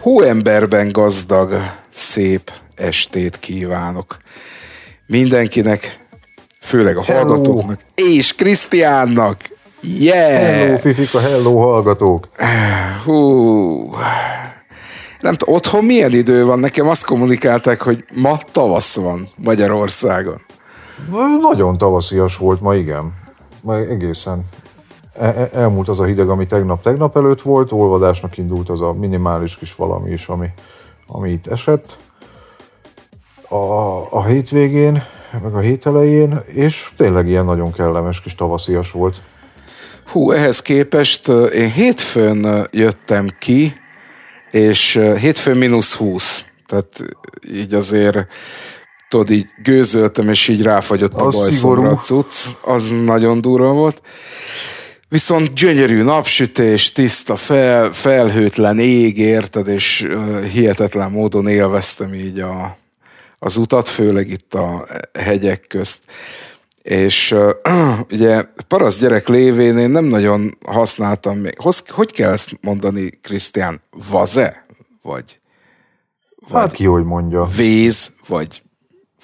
Hóemberben gazdag, szép estét kívánok mindenkinek, főleg a hallgatóknak hello. és Krisztiánnak. Yeah! Hello, Fifika, hello, hallgatók! Hú, nem tudom, otthon milyen idő van? Nekem azt kommunikálták, hogy ma tavasz van Magyarországon. Nagyon tavaszias volt ma, igen. Ma egészen. E-, e-, elmúlt az a hideg, ami tegnap-tegnap előtt volt, olvadásnak indult az a minimális kis valami is, ami, ami itt esett. A, a hétvégén, meg a hét elején, és tényleg ilyen nagyon kellemes kis tavaszias volt. Hú, ehhez képest én hétfőn jöttem ki, és hétfőn mínusz 20. Tehát így azért tudod, így gőzöltem, és így ráfagyott a bajszomra a cucc. Az nagyon durva volt. Viszont gyönyörű napsütés, tiszta fel, felhőtlen ég, érted, és hihetetlen módon élveztem így a, az utat, főleg itt a hegyek közt. És uh, ugye parasz gyerek lévén én nem nagyon használtam még. Hoz, hogy kell ezt mondani, Krisztián? Vaze? Vagy, vagy hát ki hogy mondja. Véz? Vagy,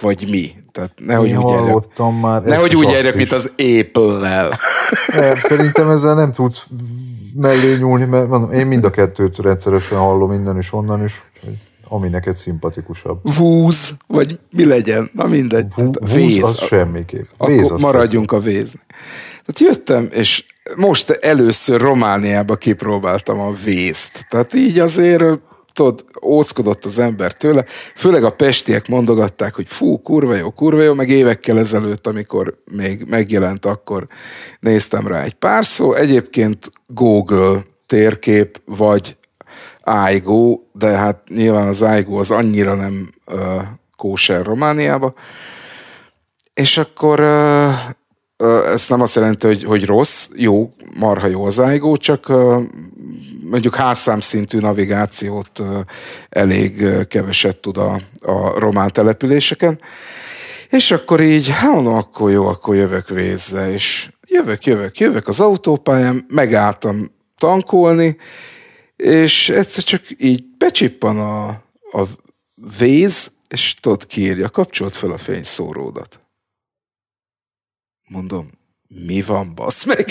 vagy mi? Tehát nehogy Én úgy hallottam erjek, már. Nehogy úgy érjek, mint az Apple-lel. Nem, szerintem ezzel nem tudsz mellé nyúlni, mert mondom, én mind a kettőt rendszeresen hallom innen is onnan is. Úgyhogy ami neked szimpatikusabb. Vúz, vagy mi legyen, na mindegy. Vú, a véz. az semmiképp. Véz Akkor az maradjunk a vézni. Tehát jöttem, és most először Romániába kipróbáltam a vézt. Tehát így azért tudod, óckodott az ember tőle, főleg a pestiek mondogatták, hogy fú, kurva jó, kurva jó, meg évekkel ezelőtt, amikor még megjelent, akkor néztem rá egy pár szó. Egyébként Google térkép, vagy ájgó, de hát nyilván az ájgó az annyira nem uh, kóser Romániába. És akkor uh, uh, ez nem azt jelenti, hogy, hogy rossz, jó, marha jó az ájgó, csak uh, mondjuk házszám szintű navigációt uh, elég uh, keveset tud a, a román településeken. És akkor így, hát mondom, akkor jó, akkor jövök vézze, és jövök, jövök, jövök az autópályán, megálltam tankolni, és egyszer csak így becsippan a, a véz, és tudod, kiírja, kapcsolt fel a fényszóródat. Mondom, mi van, basz meg?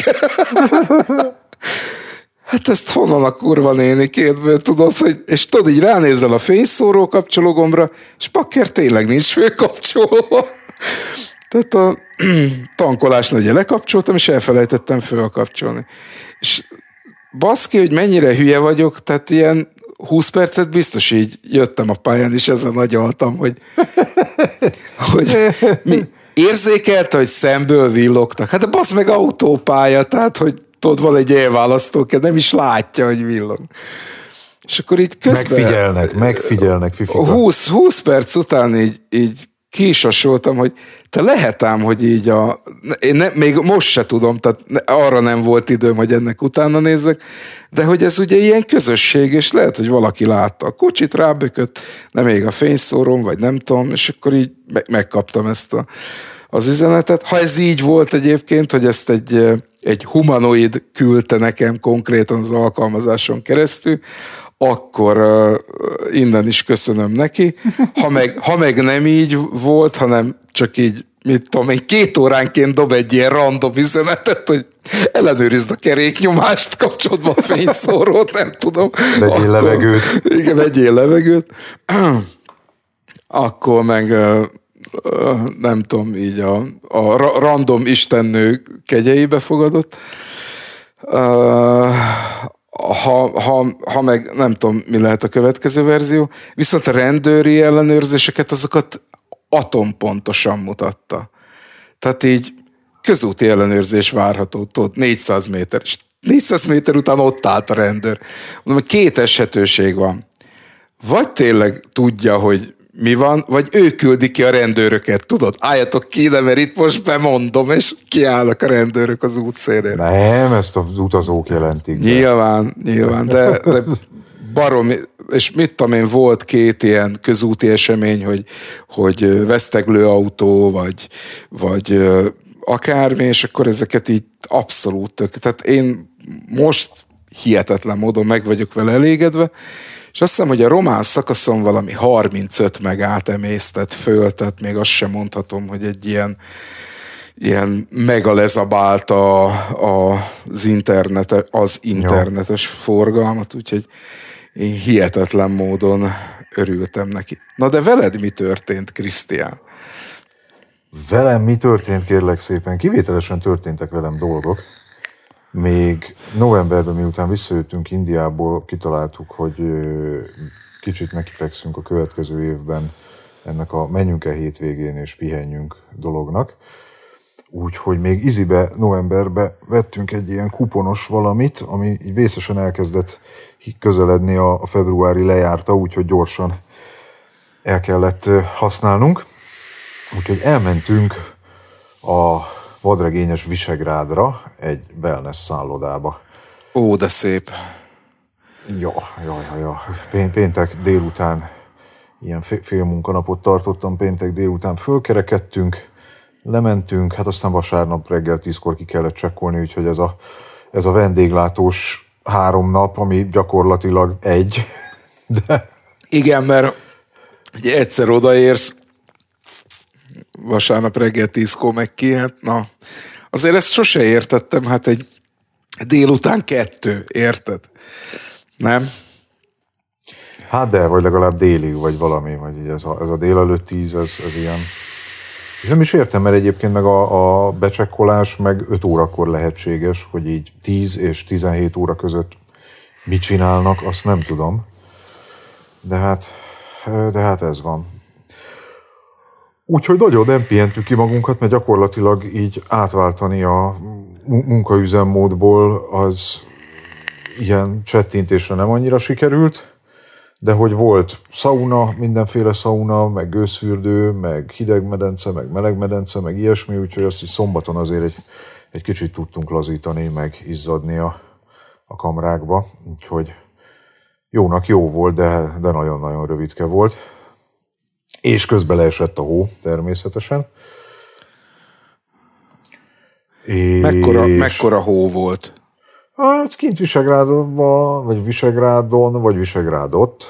hát ezt honnan a kurva néni kérdből tudod, hogy, és tudod, így ránézel a fényszóró kapcsológombra, és pakker tényleg nincs kapcsoló. Tehát a tankolásnál ugye lekapcsoltam, és elfelejtettem kapcsolni. És baszki, hogy mennyire hülye vagyok, tehát ilyen 20 percet biztos így jöttem a pályán, és ezen altam, hogy, hogy mi érzékelt, hogy szemből villogtak. Hát a basz meg autópálya, tehát hogy tudod, van egy elválasztóked, nem is látja, hogy villog. És akkor így közben... Megfigyelnek, megfigyelnek. 20, 20 perc után így, így kisasoltam, hogy te lehet ám, hogy így a... Én ne, még most se tudom, tehát arra nem volt időm, hogy ennek utána nézzek, de hogy ez ugye ilyen közösség, és lehet, hogy valaki látta a kocsit, rábökött, nem még a fényszórom, vagy nem tudom, és akkor így megkaptam ezt a, az üzenetet. Ha ez így volt egyébként, hogy ezt egy eh, egy humanoid küldte nekem konkrétan az alkalmazáson keresztül, akkor uh, innen is köszönöm neki. Ha meg, ha meg nem így volt, hanem csak így, mit tudom én, két óránként dob egy ilyen random üzenetet, hogy ellenőrizd a keréknyomást, kapcsolatban a fényszórót, nem tudom. Vegyél akkor, levegőt. Igen, vegyél levegőt. Akkor meg nem tudom, így a, a random istennő kegyeibe fogadott ha, ha, ha meg nem tudom, mi lehet a következő verzió, viszont a rendőri ellenőrzéseket azokat atompontosan mutatta. Tehát így közúti ellenőrzés várható, tudod, 400 méter. És 400 méter után ott állt a rendőr. Mondom, két eshetőség van. Vagy tényleg tudja, hogy mi van, vagy ő küldi ki a rendőröket, tudod? Álljatok ki ide, mert itt most bemondom, és kiállnak a rendőrök az útszélén. Nem, ezt az utazók jelentik. De. Nyilván, nyilván, de, de barom, és mit tudom én, volt két ilyen közúti esemény, hogy, hogy veszteglő autó, vagy, vagy akármi, és akkor ezeket így abszolút tök. Tehát én most hihetetlen módon meg vagyok vele elégedve, és azt hiszem, hogy a román szakaszon valami 35 megát emésztett föl, tehát még azt sem mondhatom, hogy egy ilyen ilyen lezabált a, a, az, internet az internetes Jó. forgalmat, úgyhogy én hihetetlen módon örültem neki. Na de veled mi történt, Krisztián? Velem mi történt, kérlek szépen? Kivételesen történtek velem dolgok még novemberben, miután visszajöttünk Indiából, kitaláltuk, hogy kicsit nekifekszünk a következő évben ennek a menjünk el hétvégén és pihenjünk dolognak. Úgyhogy még izibe, novemberbe vettünk egy ilyen kuponos valamit, ami így vészesen elkezdett közeledni a, a februári lejárta, úgyhogy gyorsan el kellett használnunk. Úgyhogy elmentünk a vadregényes Visegrádra, egy wellness szállodába. Ó, de szép. Jó, jó, jó, jó. Péntek délután, ilyen fél munkanapot tartottam, péntek délután fölkerekedtünk, lementünk, hát aztán vasárnap reggel tízkor ki kellett csekkolni, úgyhogy ez a, ez a vendéglátós három nap, ami gyakorlatilag egy. De... Igen, mert ugye egyszer odaérsz, vasárnap reggel tízkó meg ki, hát na. Azért ezt sose értettem, hát egy délután kettő, érted? Nem? Hát de, vagy legalább délig, vagy valami, vagy ez a, ez a délelőtt tíz, ez, ez ilyen... És nem is értem, mert egyébként meg a, a becsekkolás meg 5 órakor lehetséges, hogy így 10 és 17 óra között mit csinálnak, azt nem tudom. De hát, de hát ez van. Úgyhogy nagyon nem pihentük ki magunkat, mert gyakorlatilag így átváltani a munkaüzemmódból az ilyen csettintésre nem annyira sikerült, de hogy volt szauna, mindenféle szauna, meg gőzfürdő, meg hideg medence, meg meleg medence, meg ilyesmi, úgyhogy azt is szombaton azért egy, egy kicsit tudtunk lazítani, meg izzadni a, a kamrákba, úgyhogy jónak jó volt, de, de nagyon-nagyon rövidke volt és közben leesett a hó természetesen. És... Mekkora, mekkora hó volt? Hát kint Visegrádban, vagy Visegrádon, vagy Visegrádot,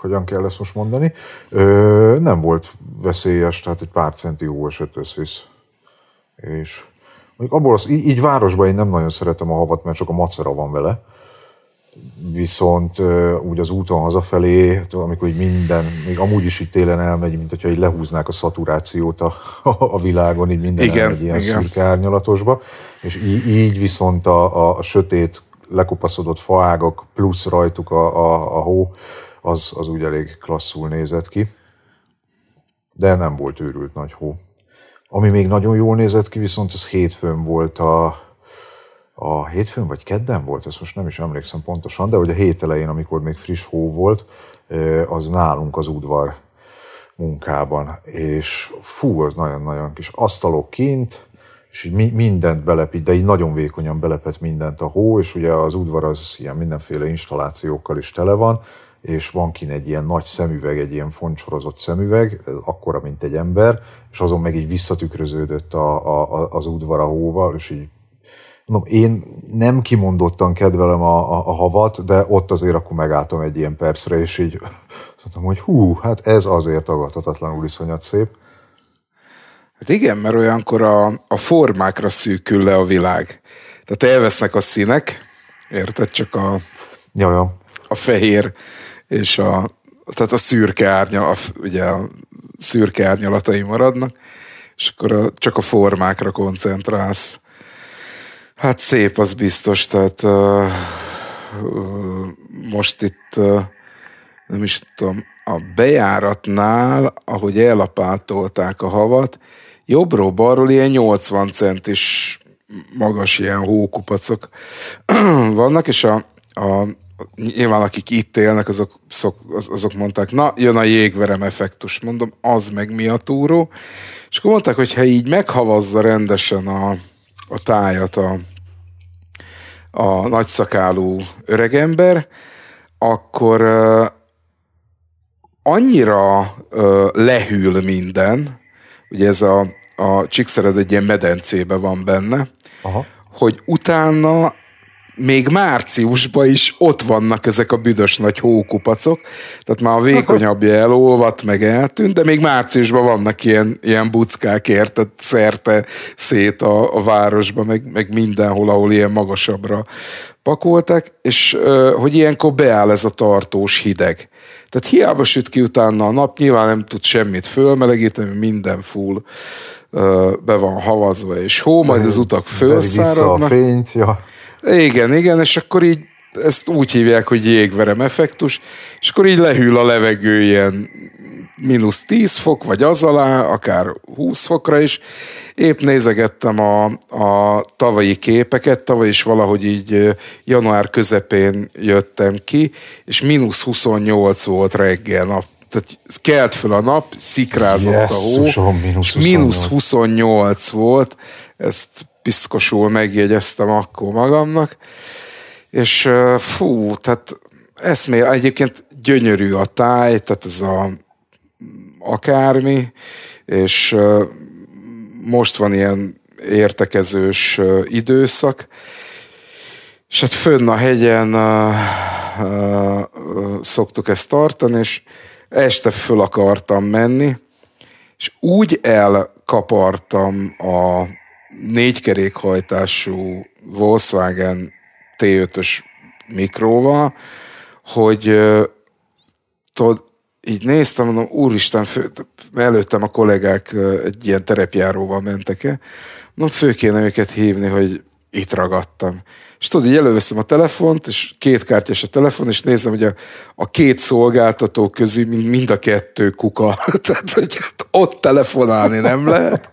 hogyan kell ezt most mondani, ö, nem volt veszélyes, tehát egy pár centi hó esett összvisz. És mondjuk abból az, így, így városban én nem nagyon szeretem a havat, mert csak a macera van vele viszont úgy az úton hazafelé, amikor így minden, még amúgy is itt télen elmegy, mint hogyha így lehúznák a szaturációt a, a világon, így minden igen, elmegy ilyen igen. szürke árnyalatosba, és így, így viszont a, a, a sötét, lekopaszodott faágak, plusz rajtuk a, a, a hó, az, az úgy elég klasszul nézett ki. De nem volt őrült nagy hó. Ami még nagyon jól nézett ki, viszont az hétfőn volt a, a hétfőn vagy kedden volt, ezt most nem is emlékszem pontosan, de hogy a hét elején, amikor még friss hó volt, az nálunk az udvar munkában, és fú, az nagyon-nagyon kis asztalok kint, és így mindent belepít, de így nagyon vékonyan belepet mindent a hó, és ugye az udvar az ilyen mindenféle installációkkal is tele van, és van kint egy ilyen nagy szemüveg, egy ilyen foncsorozott szemüveg, akkora, mint egy ember, és azon meg így visszatükröződött a, a, az udvar a hóval, és így Mondom, én nem kimondottan kedvelem a, a, a havat, de ott azért akkor megálltam egy ilyen percre, és így mondtam, hogy hú, hát ez azért tagadhatatlanul iszonyat szép. Hát igen, mert olyankor a, a formákra szűkül le a világ. Tehát elvesznek a színek, érted? Csak a, ja, ja. a fehér és a, tehát a szürke árnya, a, ugye a szürke árnyalatai maradnak, és akkor a, csak a formákra koncentrálsz. Hát szép, az biztos, tehát uh, most itt uh, nem is tudom, a bejáratnál, ahogy ellapátolták a havat, jobbról balról ilyen 80 centis magas ilyen hókupacok vannak, és a, a, nyilván akik itt élnek, azok, szok, az, azok mondták, na, jön a jégverem effektus. Mondom, az meg mi a túró? És akkor mondták, hogy ha így meghavazza rendesen a, a tájat a, a nagyszakálú öregember, akkor uh, annyira uh, lehűl minden, ugye ez a, a csíkszered egy ilyen medencébe van benne, Aha. hogy utána még márciusban is ott vannak ezek a büdös nagy hókupacok, tehát már a vékonyabbja elolvat, meg eltűnt, de még márciusban vannak ilyen, ilyen buckák érted szerte szét a, a városba, meg, meg mindenhol, ahol ilyen magasabbra pakoltak, és hogy ilyenkor beáll ez a tartós hideg. Tehát hiába süt ki utána a nap, nyilván nem tud semmit fölmelegíteni, minden full be van havazva és hó, majd az utak fölszáradnak. a fényt, ja. Igen, igen, és akkor így ezt úgy hívják, hogy jégverem effektus, és akkor így lehűl a levegő ilyen mínusz 10 fok, vagy az alá, akár 20 fokra is. Épp nézegettem a, a tavalyi képeket, tavaly is valahogy így január közepén jöttem ki, és mínusz 28 volt reggel nap. Tehát kelt föl a nap, szikrázott yes, a hó, mínusz 28. 28 volt, ezt piszkosul megjegyeztem akkor magamnak, és fú, tehát eszmé, egyébként gyönyörű a táj, tehát ez a akármi, és most van ilyen értekezős időszak, és hát fönn a hegyen uh, uh, szoktuk ezt tartani, és este föl akartam menni, és úgy elkapartam a kerékhajtású Volkswagen T5-ös mikróval, hogy tudod, így néztem, mondom, úristen, fő, előttem a kollégák egy ilyen terepjáróval mentek el, Mondom, fő kéne őket hívni, hogy itt ragadtam. És tudod, így előveszem a telefont, és két kártyás a telefon, és nézem, hogy a, a két szolgáltató közül mind, mind a kettő kuka. Tehát, hogy ott telefonálni nem lehet.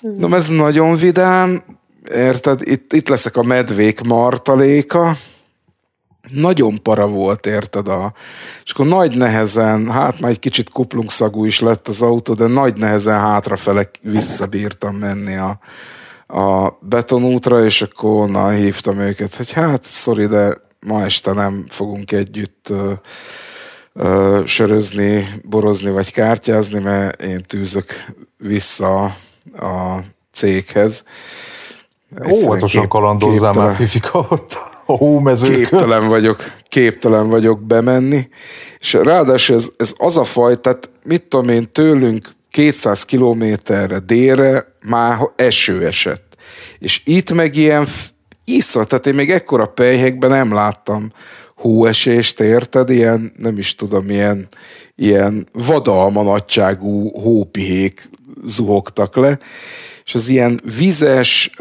Na, mhm. ez nagyon vidám, érted? Itt, itt leszek a medvék martaléka. Nagyon para volt, érted? A, és akkor nagy nehezen, hát már egy kicsit kuplungszagú is lett az autó, de nagy nehezen hátrafele visszabírtam menni a, a betonútra, és akkor na, hívtam őket, hogy hát, sorry, de ma este nem fogunk együtt ö, ö, sörözni, borozni vagy kártyázni, mert én tűzök vissza a céghez. Óvatosan hát kalandozzál már Fifika ott a hómezőkön. Képtelen vagyok, képtelen vagyok bemenni. És ráadásul ez, ez az a faj, tehát mit tudom én, tőlünk 200 kilométerre délre már eső esett. És itt meg ilyen iszol, tehát én még ekkora pejhekben nem láttam hóesést, érted? Ilyen, nem is tudom, ilyen, ilyen vadalma nagyságú hópihék zuhogtak le, és az ilyen vizes,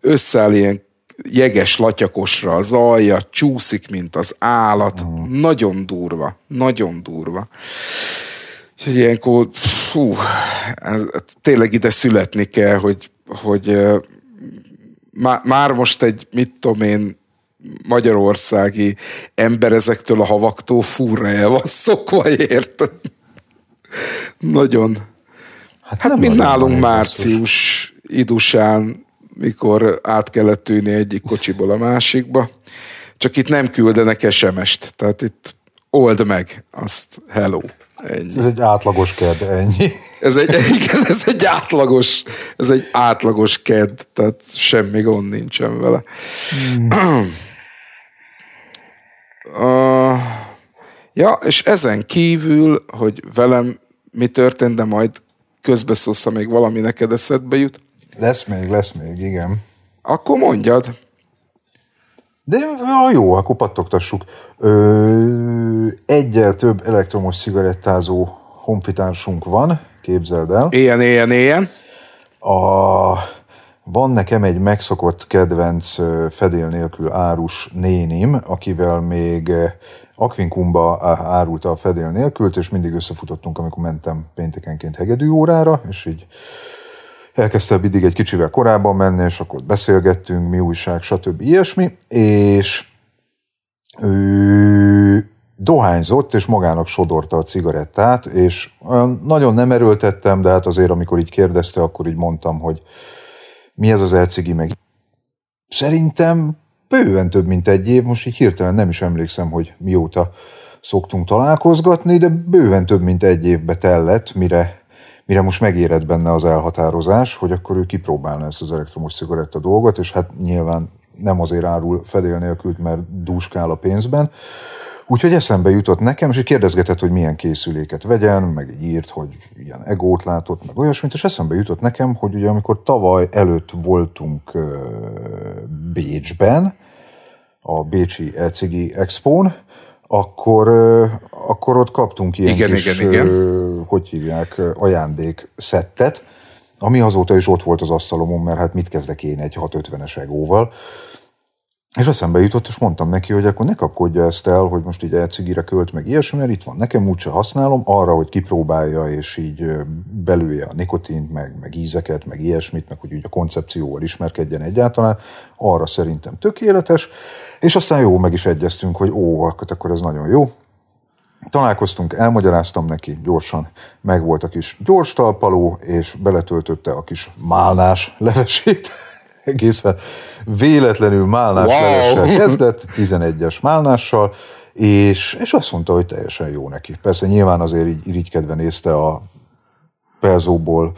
összeáll ilyen jeges latyakosra az alja, csúszik, mint az állat. Uh-huh. Nagyon durva, nagyon durva. Úgyhogy ilyenkor, fú, ez, tényleg ide születni kell, hogy, hogy má, már most egy, mit tudom én, magyarországi ember ezektől a havaktól fúrra el van szokva, érted? Nagyon, Hát, hát mint nálunk március idusán, mikor át kellett tűni egyik kocsiból a másikba, csak itt nem küldenek SMS-t, tehát itt old meg, azt hello. Ennyi. Ez egy átlagos ked, ennyi. Ez egy, igen, ez egy átlagos, ez egy átlagos ked, tehát semmi gond nincsen vele. Hmm. Uh, ja, és ezen kívül, hogy velem mi történt, de majd közbeszólsz, még valami neked eszedbe jut. Lesz még, lesz még, igen. Akkor mondjad. De ha jó, akkor pattogtassuk. Ö, egyel több elektromos cigarettázó honfitársunk van, képzeld el. Ilyen, ilyen, ilyen. A, van nekem egy megszokott kedvenc fedél nélkül árus nénim, akivel még Akvinkumba árulta a fedél nélkült, és mindig összefutottunk, amikor mentem péntekenként hegedű órára, és így elkezdte mindig egy kicsivel korábban menni, és akkor beszélgettünk, mi újság, stb. ilyesmi, és ő dohányzott, és magának sodorta a cigarettát, és nagyon nem erőltettem, de hát azért, amikor így kérdezte, akkor így mondtam, hogy mi ez az elcigi, meg szerintem bőven több, mint egy év, most így hirtelen nem is emlékszem, hogy mióta szoktunk találkozgatni, de bőven több, mint egy évbe tellett, mire, mire most megérett benne az elhatározás, hogy akkor ő kipróbálna ezt az elektromos cigaretta dolgot, és hát nyilván nem azért árul fedél nélkül, mert dúskál a pénzben, Úgyhogy eszembe jutott nekem, és kérdezgetett, hogy milyen készüléket vegyen, meg így írt, hogy ilyen egót látott, meg olyasmit, és eszembe jutott nekem, hogy ugye amikor tavaly előtt voltunk Bécsben, a Bécsi Ecigi Expo-n, akkor, akkor ott kaptunk ilyen igen, kis, igen, igen. hogy hívják, ajándék szettet, ami azóta is ott volt az asztalomon, mert hát mit kezdek én egy 650-es egóval. És eszembe jutott, és mondtam neki, hogy akkor ne kapkodja ezt el, hogy most így elcigire költ meg ilyesmi, mert itt van, nekem úgyse használom, arra, hogy kipróbálja, és így belője a nikotint, meg, meg ízeket, meg ilyesmit, meg hogy úgy a koncepcióval ismerkedjen egyáltalán, arra szerintem tökéletes, és aztán jó, meg is egyeztünk, hogy ó, akkor ez nagyon jó, Találkoztunk, elmagyaráztam neki gyorsan, megvolt a kis gyors talpaló, és beletöltötte a kis málnás levesét egészen véletlenül málnás wow. kezdett, 11-es málnással, és, és azt mondta, hogy teljesen jó neki. Persze nyilván azért így irigykedve nézte a perzóból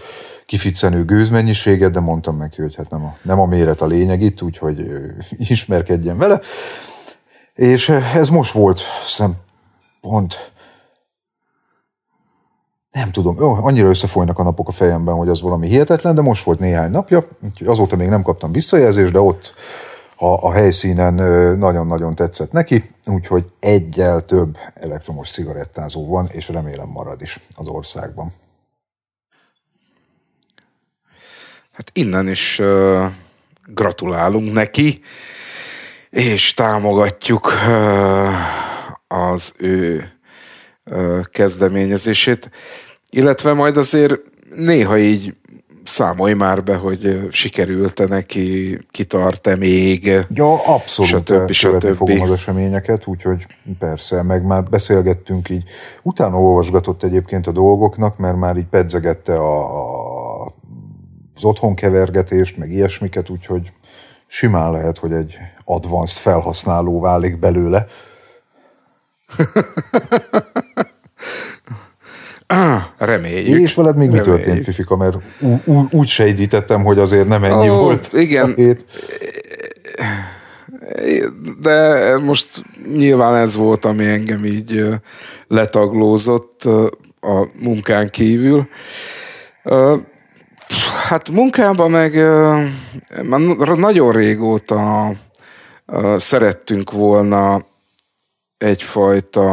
kificcenő gőzmennyiséget, de mondtam neki, hogy hát nem a, nem a méret a lényeg itt, úgyhogy ismerkedjen vele. És ez most volt szem pont nem tudom, annyira összefolynak a napok a fejemben, hogy az valami hihetetlen, de most volt néhány napja, úgyhogy azóta még nem kaptam visszajelzést, de ott a, a helyszínen nagyon-nagyon tetszett neki, úgyhogy egyel több elektromos cigarettázó van, és remélem marad is az országban. Hát innen is uh, gratulálunk neki, és támogatjuk uh, az ő kezdeményezését. Illetve majd azért néha így számolj már be, hogy sikerült-e neki, kitart-e még, ja, abszolút, stb. Hát stb. fogom az eseményeket, úgyhogy persze, meg már beszélgettünk így. Utána olvasgatott egyébként a dolgoknak, mert már így pedzegette a, a, az otthonkevergetést, meg ilyesmiket, úgyhogy simán lehet, hogy egy advanced felhasználó válik belőle. Reméljük. És veled még mi történt, Fifika? Mert ú- úgy sejtítettem, hogy azért nem ennyi oh, volt. Igen. Hét. De most nyilván ez volt, ami engem így letaglózott a munkán kívül. Hát munkában meg már nagyon régóta szerettünk volna egyfajta,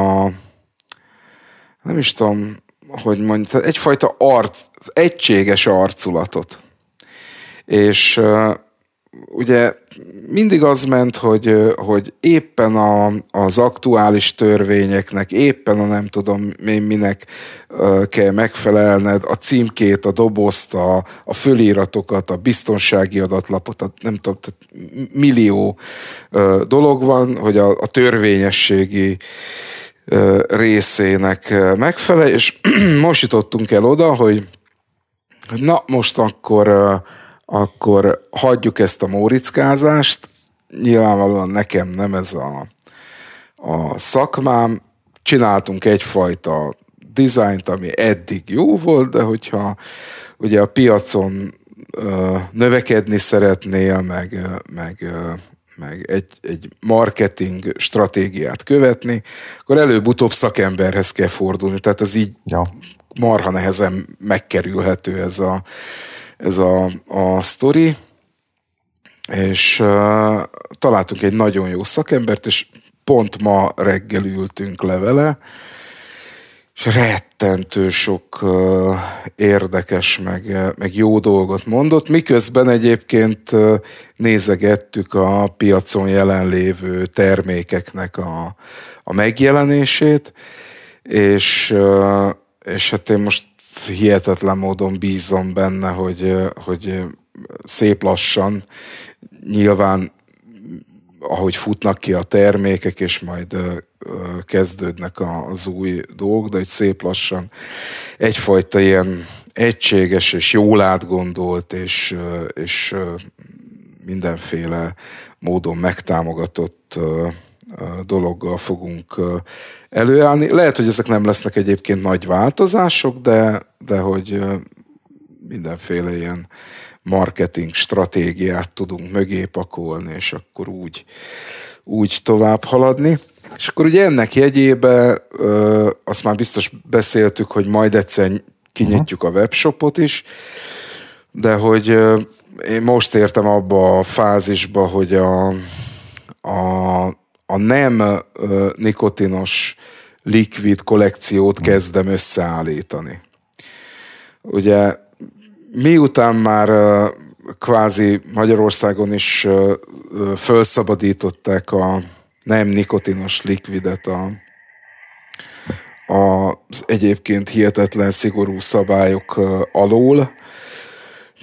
nem is tudom, hogy mondjuk, egyfajta arc, egységes arculatot. És ugye mindig az ment, hogy, hogy éppen a, az aktuális törvényeknek, éppen a nem tudom én minek kell megfelelned, a címkét, a dobozt, a, a föliratokat, a biztonsági adatlapot, a, nem tudom, tehát millió dolog van, hogy a, a törvényességi részének megfelel, és most jutottunk el oda, hogy na most akkor, akkor hagyjuk ezt a mórickázást, nyilvánvalóan nekem nem ez a, a szakmám, csináltunk egyfajta dizájnt, ami eddig jó volt, de hogyha ugye a piacon növekedni szeretnél, meg, meg meg egy, egy marketing stratégiát követni, akkor előbb-utóbb szakemberhez kell fordulni. Tehát ez így ja. marha nehezen megkerülhető ez a, ez a, a sztori. És uh, találtunk egy nagyon jó szakembert, és pont ma reggel ültünk le vele, és rettentő sok érdekes, meg, meg jó dolgot mondott, miközben egyébként nézegettük a piacon jelenlévő termékeknek a, a megjelenését, és, és hát én most hihetetlen módon bízom benne, hogy, hogy szép lassan, nyilván ahogy futnak ki a termékek, és majd kezdődnek az új dolgok, de egy szép lassan egyfajta ilyen egységes és jól átgondolt és, és mindenféle módon megtámogatott dologgal fogunk előállni. Lehet, hogy ezek nem lesznek egyébként nagy változások, de, de hogy mindenféle ilyen marketing stratégiát tudunk mögé pakolni, és akkor úgy, úgy tovább haladni. És akkor ugye ennek jegyébe, ö, azt már biztos beszéltük, hogy majd egyszer kinyitjuk a webshopot is, de hogy ö, én most értem abba a fázisba, hogy a, a, a nem ö, nikotinos likvid kollekciót kezdem összeállítani. Ugye miután már kvázi Magyarországon is felszabadították a nem nikotinos likvidet a, a, az egyébként hihetetlen szigorú szabályok alól.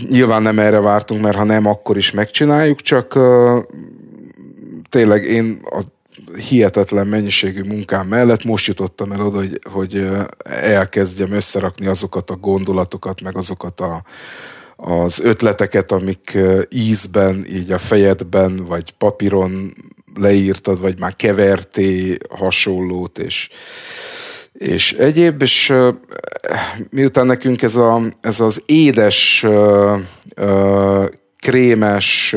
Nyilván nem erre vártunk, mert ha nem, akkor is megcsináljuk, csak tényleg én a hihetetlen mennyiségű munkám mellett most jutottam el oda, hogy, hogy elkezdjem összerakni azokat a gondolatokat, meg azokat a, az ötleteket, amik ízben, így a fejedben, vagy papíron leírtad, vagy már keverté hasonlót, és, és egyéb, és miután nekünk ez, a, ez az édes, krémes,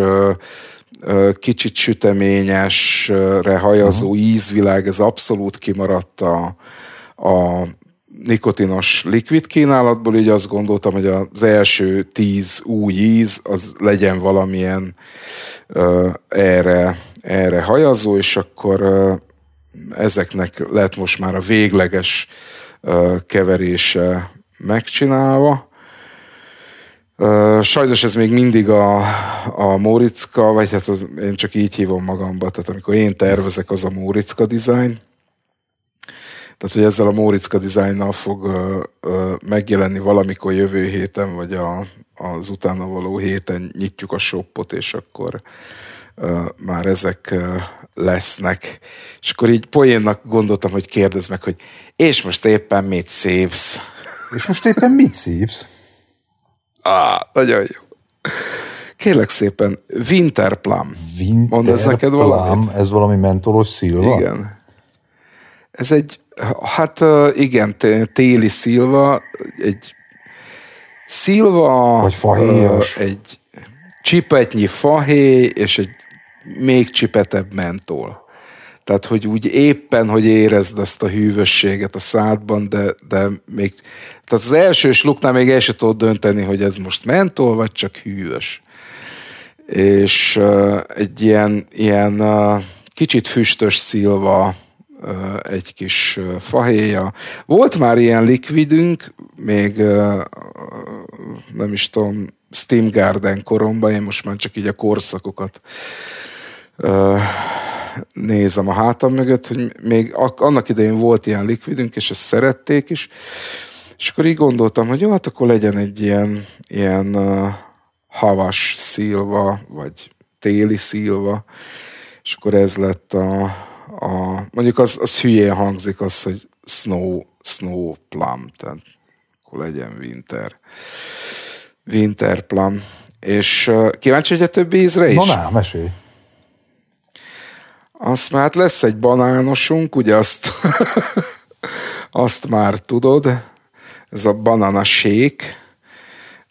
kicsit süteményesre hajazó uh-huh. ízvilág, ez abszolút kimaradt a, a nikotinos likvid kínálatból, így azt gondoltam, hogy az első tíz új íz, az legyen valamilyen uh, erre, erre hajazó, és akkor uh, ezeknek lett most már a végleges uh, keverése megcsinálva. Sajnos ez még mindig a, a Móricka, vagy hát az, én csak így hívom magamba, tehát amikor én tervezek, az a Móricka design. Tehát, hogy ezzel a Móricka dizájnnal fog ö, ö, megjelenni valamikor jövő héten, vagy a, az utána való héten nyitjuk a shopot, és akkor ö, már ezek ö, lesznek. És akkor így poénnak gondoltam, hogy kérdezd meg, hogy és most éppen mit szívsz? És most éppen mit szívsz? Ah, nagyon jó. Kérlek szépen, Winterplum. Winter Mond ez neked valamit? Ez valami mentolos szilva? Igen. Ez egy, hát igen, téli szilva, egy szilva, Vagy fahéjas. egy csipetnyi fahéj, és egy még csipetebb mentol. Tehát, hogy úgy éppen, hogy érezd ezt a hűvösséget a szádban, de, de még... Tehát az első sluknál még el sem tudod dönteni, hogy ez most mentol, vagy csak hűvös. És uh, egy ilyen, ilyen uh, kicsit füstös szilva, uh, egy kis uh, fahéja. Volt már ilyen likvidünk, még uh, nem is tudom, Steam Garden koromban, én most már csak így a korszakokat uh, nézem a hátam mögött, hogy még annak idején volt ilyen likvidünk, és ezt szerették is, és akkor így gondoltam, hogy jó, hát akkor legyen egy ilyen, ilyen uh, havas szilva, vagy téli szilva, és akkor ez lett a, a mondjuk az, az hülyén hangzik az, hogy snow, snow plum, tehát akkor legyen winter, winter plum. És uh, kíváncsi, hogy a többi ízre is? Na, nem mesélj. Azt már hát lesz egy banánosunk, ugye azt, azt már tudod, ez a banana shake.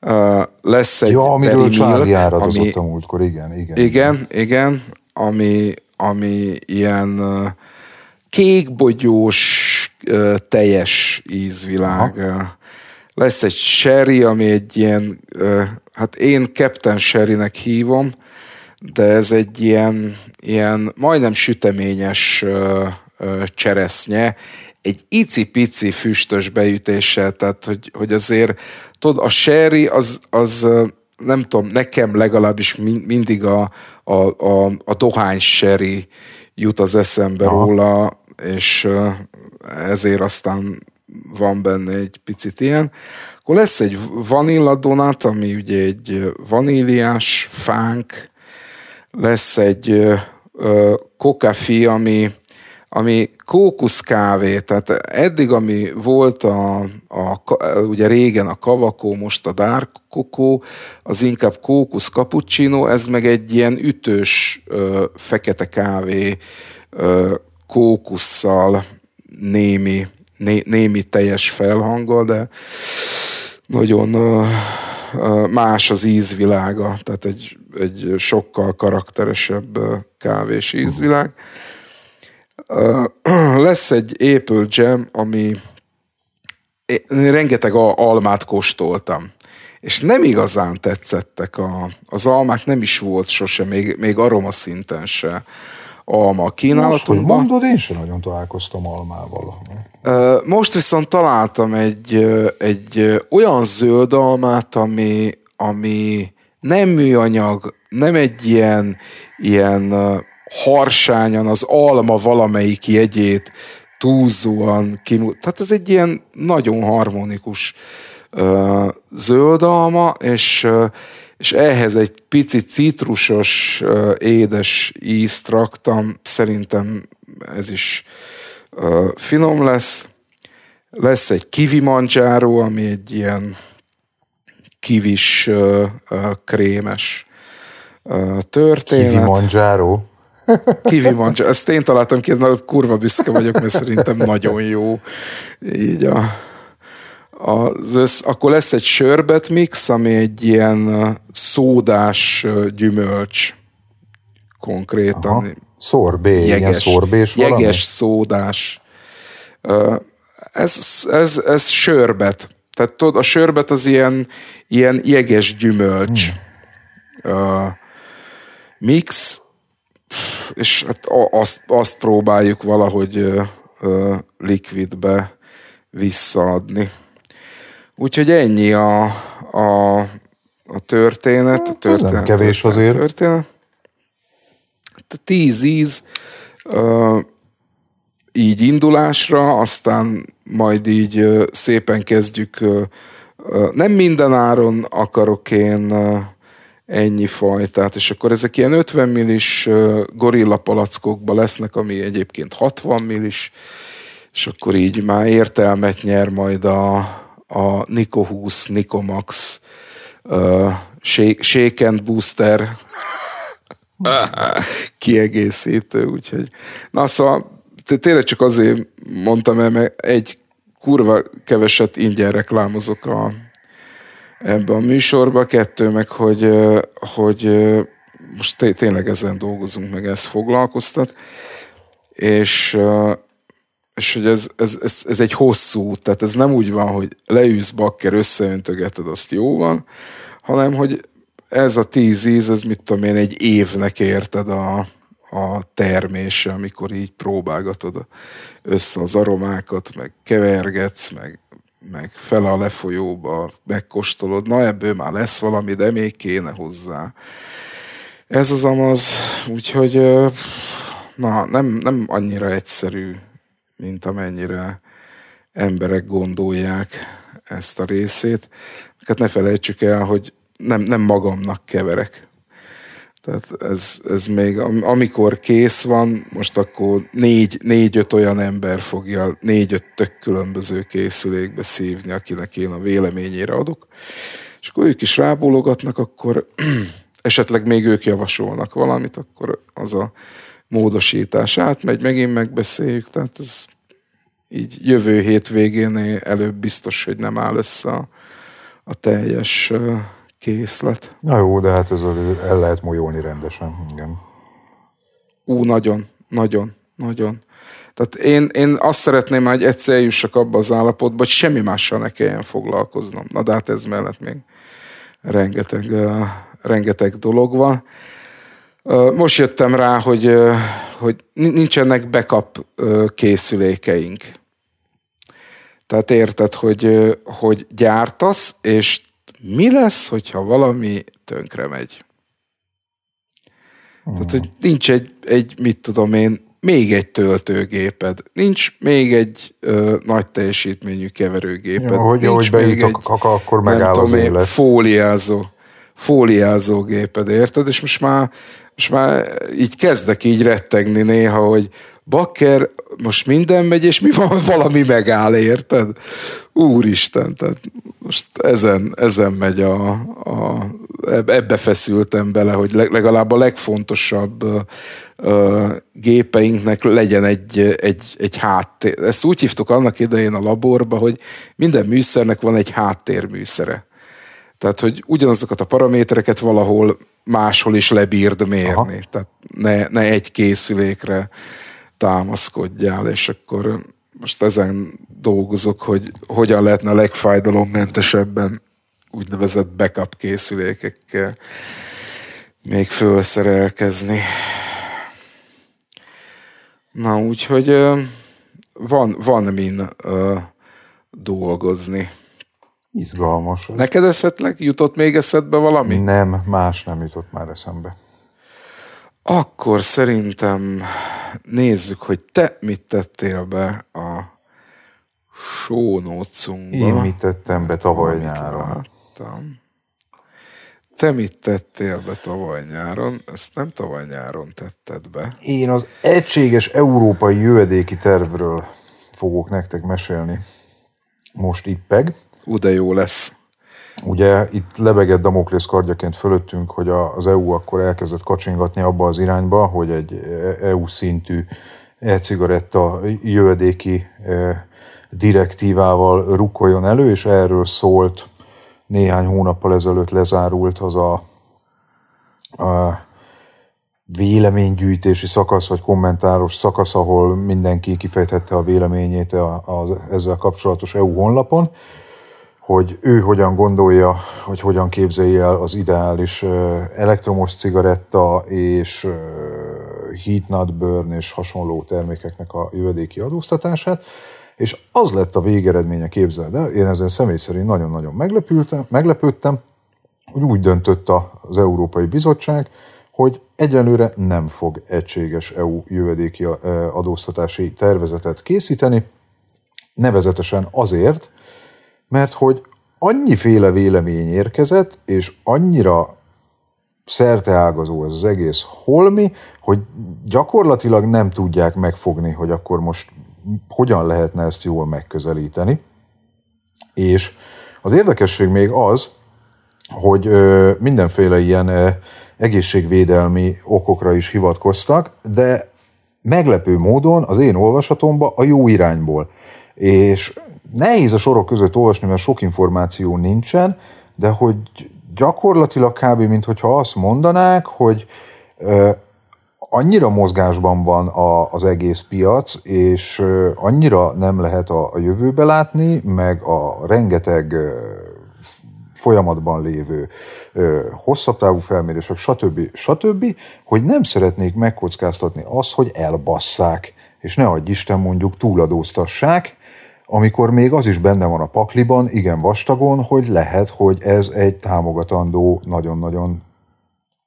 Uh, lesz egy ja, amiről Charlie ami, a múltkor, igen, igen. Igen, igen, ami, ami ilyen kékbogyós, teljes ízvilág. Aha. Lesz egy sherry, ami egy ilyen, hát én Captain Sherrynek hívom, de ez egy ilyen, ilyen majdnem süteményes ö, ö, cseresznye, egy icipici füstös beütéssel, tehát hogy, hogy azért, tudod, a sherry az, az nem tudom, nekem legalábbis mindig a, a, a, a dohány sherry jut az eszembe Aha. róla, és ezért aztán van benne egy picit ilyen. Akkor lesz egy vanilladonát, ami ugye egy vaníliás fánk, lesz egy kokafi, ami, ami kókuszkávé, tehát eddig, ami volt a, a, ugye régen a kavakó, most a kokó, az inkább kókusz cappuccino, ez meg egy ilyen ütős ö, fekete kávé ö, kókusszal némi, né, némi teljes felhanggal, de nagyon ö, ö, más az ízvilága, tehát egy egy sokkal karakteresebb kávés ízvilág. Lesz egy Apple Jam, ami én rengeteg almát kóstoltam, és nem igazán tetszettek a, az almák, nem is volt sose, még, még aroma szinten se alma a kínálatunkban. Most, mondod, én sem nagyon találkoztam almával. Most viszont találtam egy, egy olyan zöld almát, ami, ami nem műanyag, nem egy ilyen, ilyen harsányan az alma valamelyik jegyét túlzóan kimut. Tehát ez egy ilyen nagyon harmonikus ö, zöld alma, és, ö, és ehhez egy pici citrusos, ö, édes ízt raktam. Szerintem ez is ö, finom lesz. Lesz egy kivi mancsáró, ami egy ilyen kivis krémes történet. Kivi manzsáró? Kivi manzsáró. Ezt én találtam ki, na, kurva büszke vagyok, mert szerintem nagyon jó. Így a, az össz, akkor lesz egy sörbet mix, ami egy ilyen szódás gyümölcs konkrétan. Aha. Szorbé, jeges, ilyen szorbés Jeges valami? szódás. Ez, ez, ez sörbet tehát tudod, a sörbet az ilyen, ilyen jeges gyümölcs hmm. mix, és hát azt, azt próbáljuk valahogy likvidbe visszaadni. Úgyhogy ennyi a, a, a történet. A hát, történet nem kevés azért. Történet. Tíz íz így indulásra, aztán majd így szépen kezdjük. Nem minden áron akarok én ennyi fajtát, és akkor ezek ilyen 50 millis gorilla palackokba lesznek, ami egyébként 60 millis, és akkor így már értelmet nyer majd a, a Nico 20, Nico Max, uh, shake, shake and Booster kiegészítő, úgyhogy na szóval tényleg csak azért mondtam el, mert egy kurva keveset ingyen reklámozok a, ebbe a műsorba, kettő meg, hogy, hogy most tényleg ezen dolgozunk, meg ezt foglalkoztat, és, és hogy ez, ez, ez, ez egy hosszú út, tehát ez nem úgy van, hogy leűsz bakker, összeöntögeted, azt jó van, hanem, hogy ez a tíz íz, ez mit tudom én, egy évnek érted a, a termése, amikor így próbálgatod össze az aromákat, meg kevergetsz, meg, meg fel a lefolyóba, megkóstolod, na ebből már lesz valami, de még kéne hozzá. Ez az amaz, úgyhogy na, nem, nem annyira egyszerű, mint amennyire emberek gondolják ezt a részét. Hát ne felejtsük el, hogy nem, nem magamnak keverek, tehát ez, ez még, amikor kész van, most akkor négy, négy-öt olyan ember fogja négy-öt tök különböző készülékbe szívni, akinek én a véleményére adok. És akkor ők is rábólogatnak, akkor esetleg még ők javasolnak valamit, akkor az a módosítás átmegy, megint megbeszéljük, tehát ez így jövő hétvégén előbb biztos, hogy nem áll össze a, a teljes készlet. Na jó, de hát ez el lehet molyolni rendesen, igen. Ú, nagyon, nagyon, nagyon. Tehát én, én azt szeretném, hogy egyszer eljussak abba az állapotba, hogy semmi mással ne kelljen foglalkoznom. Na de hát ez mellett még rengeteg, uh, rengeteg dolog van. Uh, most jöttem rá, hogy, uh, hogy nincsenek backup készülékeink. Tehát érted, hogy, hogy gyártasz, és mi lesz, hogyha valami tönkre megy. Tehát, hogy nincs egy, egy, mit tudom én, még egy töltőgéped, nincs még egy ö, nagy teljesítményű keverőgéped, ja, hogy, nincs hogy még egy, akkor nem tudom én, fóliázó, fóliázó géped, érted? És most már, most már így kezdek így rettegni néha, hogy bakker, most minden megy, és mi van, valami megáll, érted? Úristen, tehát most ezen, ezen megy a, a ebbe feszültem bele, hogy legalább a legfontosabb a, a, gépeinknek legyen egy, egy, egy háttér. Ezt úgy hívtuk annak idején a laborba, hogy minden műszernek van egy háttérműszere. Tehát, hogy ugyanazokat a paramétereket valahol máshol is lebírd mérni. Aha. Tehát ne, ne egy készülékre támaszkodjál, és akkor most ezen dolgozok, hogy hogyan lehetne a legfájdalommentesebben úgynevezett backup készülékekkel még felszerelkezni. Na, úgyhogy van, van min uh, dolgozni. Izgalmas. Az. Neked esetleg jutott még eszedbe valami? Nem, más nem jutott már eszembe. Akkor szerintem nézzük, hogy te mit tettél be a sónócunkba. Én mit tettem be tavaly nyáron. Láttam. Te mit tettél be tavaly nyáron? Ezt nem tavaly nyáron tetted be. Én az egységes európai jövedéki tervről fogok nektek mesélni most ippeg. Ude jó lesz. Ugye itt lebegett Damoklész kardjaként fölöttünk, hogy az EU akkor elkezdett kacsingatni abba az irányba, hogy egy EU e szintű e-cigaretta jövedéki e, direktívával rukkoljon elő, és erről szólt néhány hónappal ezelőtt lezárult az a, a véleménygyűjtési szakasz, vagy kommentáros szakasz, ahol mindenki kifejthette a véleményét a, a, ezzel kapcsolatos EU honlapon, hogy ő hogyan gondolja, hogy hogyan képzelje el az ideális elektromos cigaretta és heat nut burn és hasonló termékeknek a jövedéki adóztatását, és az lett a végeredménye, képzeld el, én ezen személy szerint nagyon-nagyon meglepődtem, hogy úgy döntött az Európai Bizottság, hogy egyelőre nem fog egységes EU jövedéki adóztatási tervezetet készíteni, nevezetesen azért, mert hogy annyiféle vélemény érkezett, és annyira szerteágazó ez az egész holmi, hogy gyakorlatilag nem tudják megfogni, hogy akkor most hogyan lehetne ezt jól megközelíteni. És az érdekesség még az, hogy mindenféle ilyen egészségvédelmi okokra is hivatkoztak, de meglepő módon az én olvasatomba a jó irányból. És nehéz a sorok között olvasni, mert sok információ nincsen, de hogy gyakorlatilag kb. mintha azt mondanák, hogy annyira mozgásban van a, az egész piac, és annyira nem lehet a, a jövőbe látni, meg a rengeteg folyamatban lévő ö, hosszabb távú felmérések, stb., stb., hogy nem szeretnék megkockáztatni azt, hogy elbasszák, és ne adj Isten mondjuk túladóztassák, amikor még az is benne van a pakliban, igen vastagon, hogy lehet, hogy ez egy támogatandó, nagyon-nagyon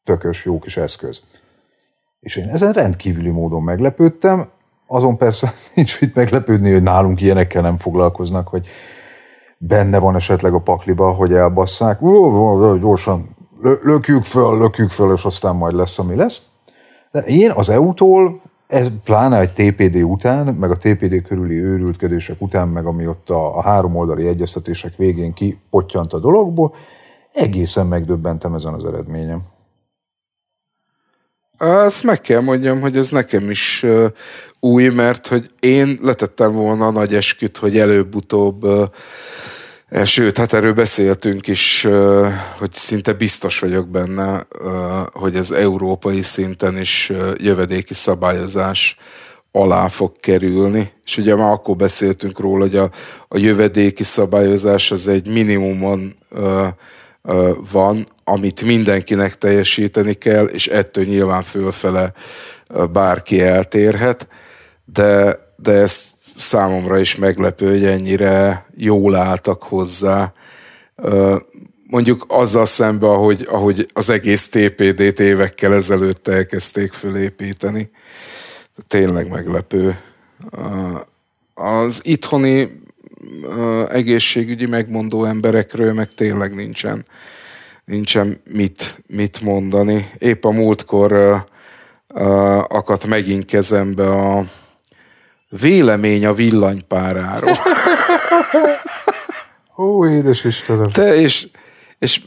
tökös, jó kis eszköz. És én ezen rendkívüli módon meglepődtem, azon persze nincs mit meglepődni, hogy nálunk ilyenekkel nem foglalkoznak, hogy benne van esetleg a pakliba, hogy elbasszák, gyorsan lökjük föl, lökjük föl, és aztán majd lesz, ami lesz. De én az EU-tól ez pláne egy TPD után, meg a TPD körüli őrültkedések után, meg ami ott a, a három oldali egyeztetések végén kipottyant a dologból, egészen megdöbbentem ezen az eredményem. Azt meg kell mondjam, hogy ez nekem is új, mert hogy én letettem volna a nagy esküt, hogy előbb-utóbb Eh, sőt, hát erről beszéltünk is, eh, hogy szinte biztos vagyok benne, eh, hogy az európai szinten is jövedéki szabályozás alá fog kerülni. És ugye már akkor beszéltünk róla, hogy a, a jövedéki szabályozás az egy minimumon van, amit mindenkinek teljesíteni kell, és ettől nyilván fölfele bárki eltérhet, de, de ezt számomra is meglepő, hogy ennyire jól álltak hozzá. Mondjuk azzal szemben, ahogy, ahogy az egész TPD-t évekkel ezelőtt elkezdték fölépíteni. Tényleg meglepő. Az itthoni egészségügyi megmondó emberekről meg tényleg nincsen, nincsen mit, mit mondani. Épp a múltkor akadt megint kezembe a, Vélemény a villanypáráról. Ó, édes Istenem. Te, és, és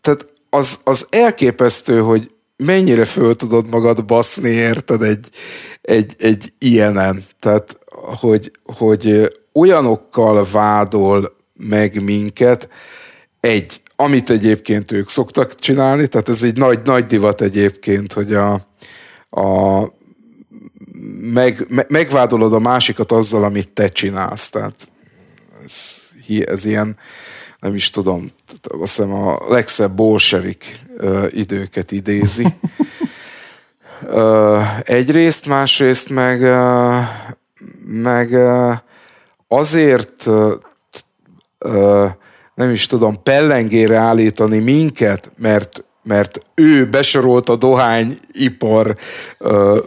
tehát az, az elképesztő, hogy mennyire föl tudod magad baszni, érted, egy, egy, egy ilyenen. Tehát, hogy, hogy olyanokkal vádol meg minket, egy, amit egyébként ők szoktak csinálni, tehát ez egy nagy, nagy divat egyébként, hogy a, a meg, me, megvádolod a másikat azzal, amit te csinálsz. Tehát ez, ez ilyen, nem is tudom, azt hiszem a legszebb bolsevik ö, időket idézi. Ö, egyrészt, másrészt meg, ö, meg ö, azért ö, nem is tudom, pellengére állítani minket, mert, mert ő besorolt a dohányipar ö,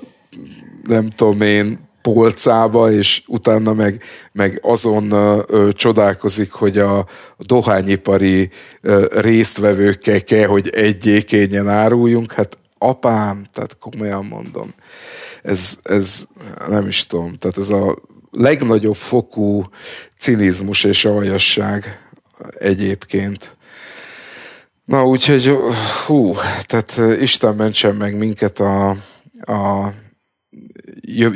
nem tudom én, polcába, és utána meg, meg azon ö, csodálkozik, hogy a dohányipari ö, résztvevőkkel kell, hogy egyékényen áruljunk. Hát apám, tehát komolyan mondom, ez, ez nem is tudom, tehát ez a legnagyobb fokú cinizmus és aljasság egyébként. Na úgyhogy, hú, tehát Isten mentsen meg minket a, a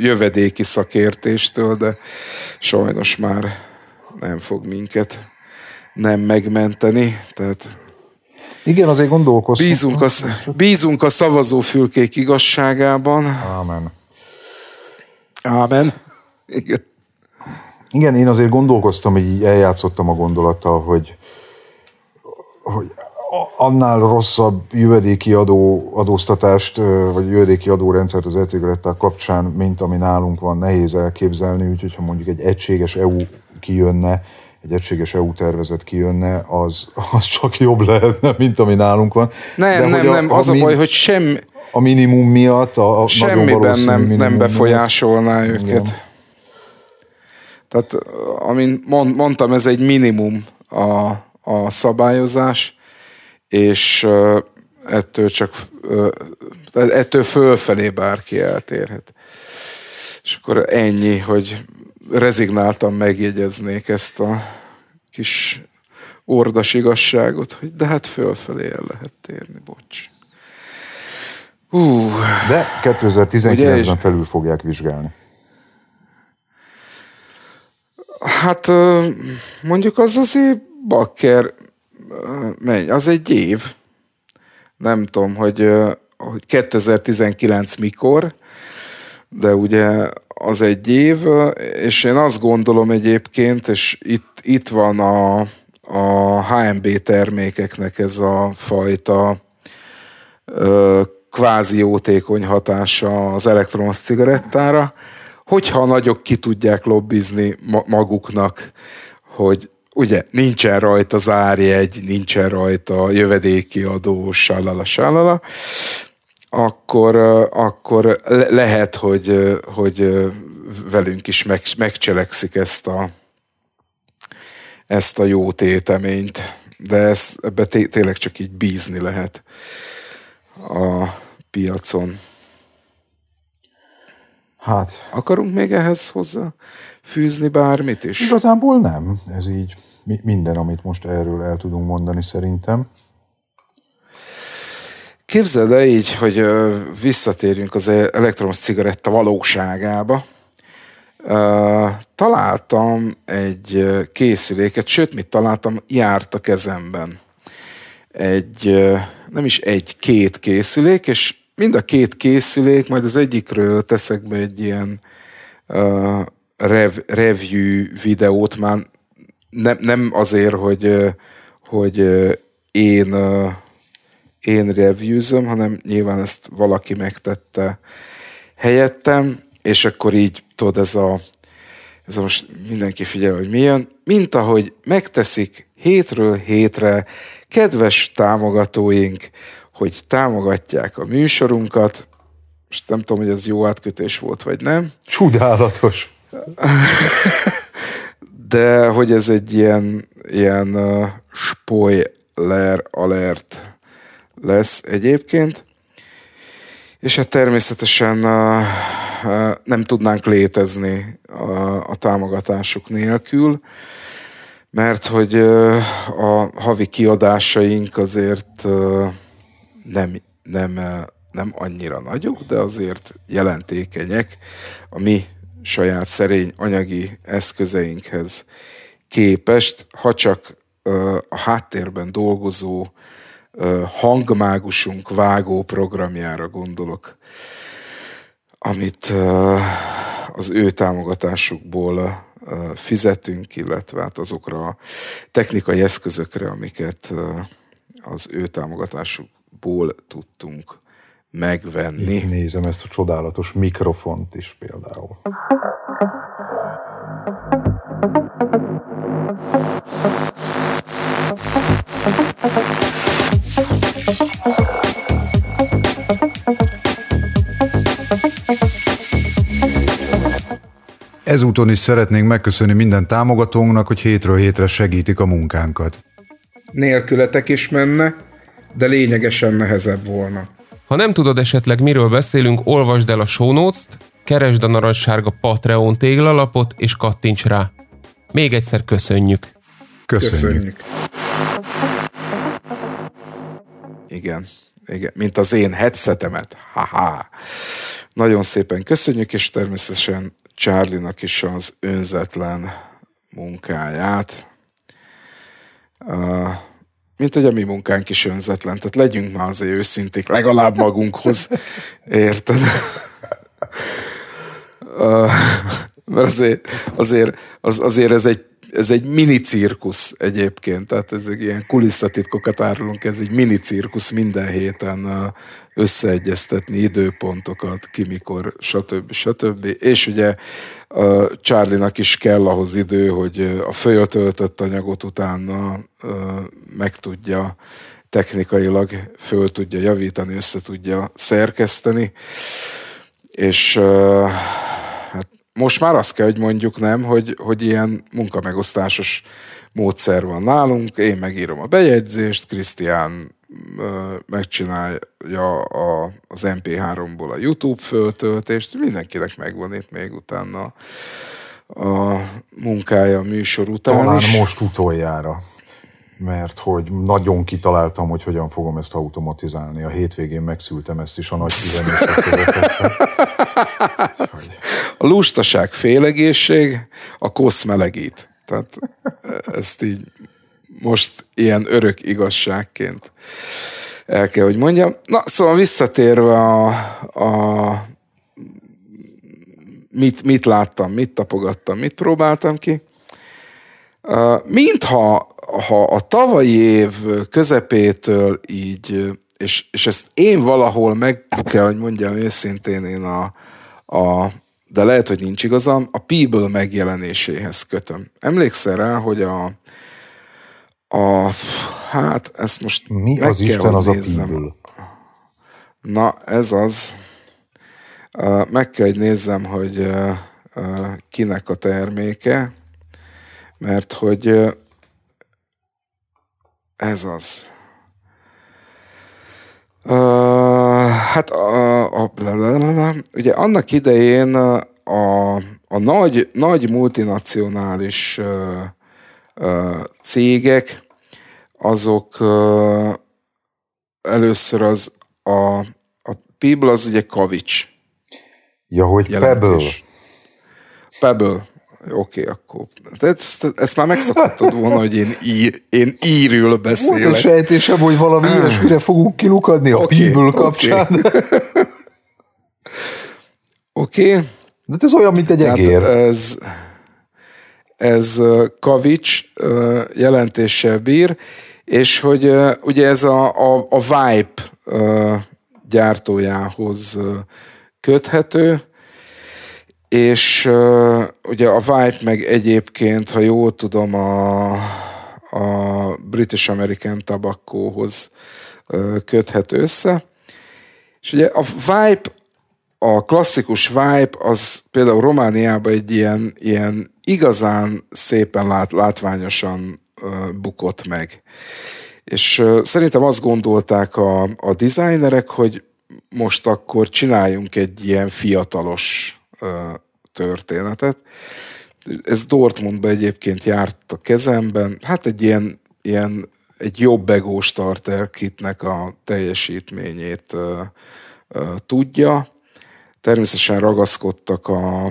jövedéki szakértéstől, de sajnos már nem fog minket nem megmenteni. Tehát igen, azért gondolkoztunk. Bízunk a, bízunk a szavazófülkék igazságában. Ámen. Ámen. Igen. Igen, én azért gondolkoztam, így eljátszottam a gondolattal, hogy, hogy annál rosszabb jövedéki adó, adóztatást, vagy jövedéki adórendszert az e cigarettel kapcsán, mint ami nálunk van, nehéz elképzelni, úgyhogy ha mondjuk egy egységes EU kijönne, egy egységes EU tervezet kijönne, az, az csak jobb lehetne, mint ami nálunk van. Nem, De nem, a, nem, az a, mi, a baj, hogy sem... A minimum miatt, a, a semmiben nem, nem befolyásolná miatt. őket. Igen. Tehát, amint mond, mondtam, ez egy minimum a, a szabályozás, és ettől csak ettől fölfelé bárki eltérhet. És akkor ennyi, hogy rezignáltam megjegyeznék ezt a kis ordas igazságot, hogy de hát fölfelé el lehet térni, bocs. Hú. De 2019-ben felül fogják vizsgálni. Hát mondjuk az azért bakker, mennyi, az egy év. Nem tudom, hogy, hogy 2019 mikor, de ugye az egy év, és én azt gondolom egyébként, és itt, itt van a, a HMB termékeknek ez a fajta ö, kvázi jótékony hatása az elektromos cigarettára, hogyha nagyok ki tudják lobbizni maguknak, hogy ugye nincsen rajta zárjegy, nincsen rajta jövedéki adó, sallala, sallala, akkor, akkor lehet, hogy, hogy velünk is meg, megcselekszik ezt a, ezt a jó téteményt. De ez, ebbe té, tényleg csak így bízni lehet a piacon. Hát. Akarunk még ehhez hozzá fűzni bármit is? Igazából nem, ez így minden, amit most erről el tudunk mondani szerintem. Képzeld el így, hogy visszatérjünk az e- elektromos cigaretta valóságába. Találtam egy készüléket, sőt, mit találtam, járt a kezemben. Egy, nem is egy, két készülék, és mind a két készülék, majd az egyikről teszek be egy ilyen rev, review videót, már nem, nem azért, hogy, hogy én, én reviewzöm, hanem nyilván ezt valaki megtette helyettem, és akkor így, tudod, ez a, ez a most mindenki figyel, hogy mi jön, mint ahogy megteszik hétről hétre kedves támogatóink, hogy támogatják a műsorunkat, Most nem tudom, hogy ez jó átkötés volt, vagy nem. Csodálatos. de hogy ez egy ilyen, ilyen uh, spoiler alert lesz egyébként. És hát természetesen uh, uh, nem tudnánk létezni a, a támogatásuk nélkül, mert hogy uh, a havi kiadásaink azért uh, nem, nem, uh, nem annyira nagyok, de azért jelentékenyek a mi saját szerény anyagi eszközeinkhez képest, ha csak a háttérben dolgozó hangmágusunk vágó programjára gondolok, amit az ő támogatásukból fizetünk, illetve hát azokra a technikai eszközökre, amiket az ő támogatásukból tudtunk megvenni. Itt nézem ezt a csodálatos mikrofont is például. Ezúton is szeretnénk megköszönni minden támogatónknak, hogy hétről hétre segítik a munkánkat. Nélkületek is menne, de lényegesen nehezebb volna. Ha nem tudod esetleg miről beszélünk, olvasd el a show notes-t, keresd a narancssárga Patreon téglalapot és kattints rá. Még egyszer köszönjük. Köszönjük. köszönjük. Igen, igen, mint az én headsetemet. Haha. Nagyon szépen köszönjük, és természetesen Charlie-nak is az önzetlen munkáját. Uh, mint hogy a mi munkánk is önzetlen. Tehát legyünk már azért őszinték, legalább magunkhoz. Érted? mert azért, azért, az, azért ez egy ez egy mini cirkusz egyébként, tehát ez egy ilyen kulisszatitkokat árulunk, ez egy mini cirkusz minden héten uh, összeegyeztetni időpontokat, ki mikor, stb. stb. És ugye a uh, Charlie-nak is kell ahhoz idő, hogy uh, a föltöltött anyagot utána meg tudja technikailag föl tudja javítani, össze tudja szerkeszteni, és most már azt kell, hogy mondjuk nem, hogy, hogy ilyen munkamegosztásos módszer van nálunk, én megírom a bejegyzést, Krisztián megcsinálja a, az MP3-ból a YouTube föltöltést, mindenkinek megvan itt még utána a munkája a műsor után Talán is. most utoljára mert hogy nagyon kitaláltam, hogy hogyan fogom ezt automatizálni. A hétvégén megszültem ezt is a nagy A lustaság félegészség, a kosz melegít. Tehát ezt így most ilyen örök igazságként el kell, hogy mondjam. Na, szóval visszatérve a, a mit, mit láttam, mit tapogattam, mit próbáltam ki. Mintha ha a tavalyi év közepétől így, és, és ezt én valahol meg kell, hogy mondjam őszintén, én a, a, de lehet, hogy nincs igazam, a Peeble megjelenéséhez kötöm. Emlékszel rá, hogy a, a hát ezt most Mi meg az kell, Isten az nézzem. a Peeble? Na, ez az. Meg kell, hogy nézzem, hogy kinek a terméke, mert hogy ez az. Uh, hát a, a, a, ugye annak idején a, a nagy, nagy multinacionális a, a cégek, azok a, először az a, a Pibl az ugye kavics. Ja, hogy jelentés. Pebble. Pebble, oké, akkor... Hát ezt, ezt már megszokottad volna, hogy én, ír, én írül beszélek. Volt a sejtésem, hogy valami ah. ilyesmire fogunk kilukadni a okay, People kapcsán. Oké. okay. De hát ez olyan, mint egy egér. ez, ez Kavics jelentéssel bír, és hogy ugye ez a, a, a Vibe gyártójához köthető, és uh, ugye a White meg egyébként, ha jól tudom, a, a British American Tobaccohoz uh, köthet össze. És ugye a Vibe, a klasszikus Vibe, az például Romániában egy ilyen, ilyen igazán szépen lát, látványosan uh, bukott meg. És uh, szerintem azt gondolták a, a designerek, hogy most akkor csináljunk egy ilyen fiatalos történetet. Ez Dortmundban egyébként járt a kezemben, hát egy ilyen, ilyen egy jobb egó starter kitnek a teljesítményét ö, ö, tudja. Természetesen ragaszkodtak a,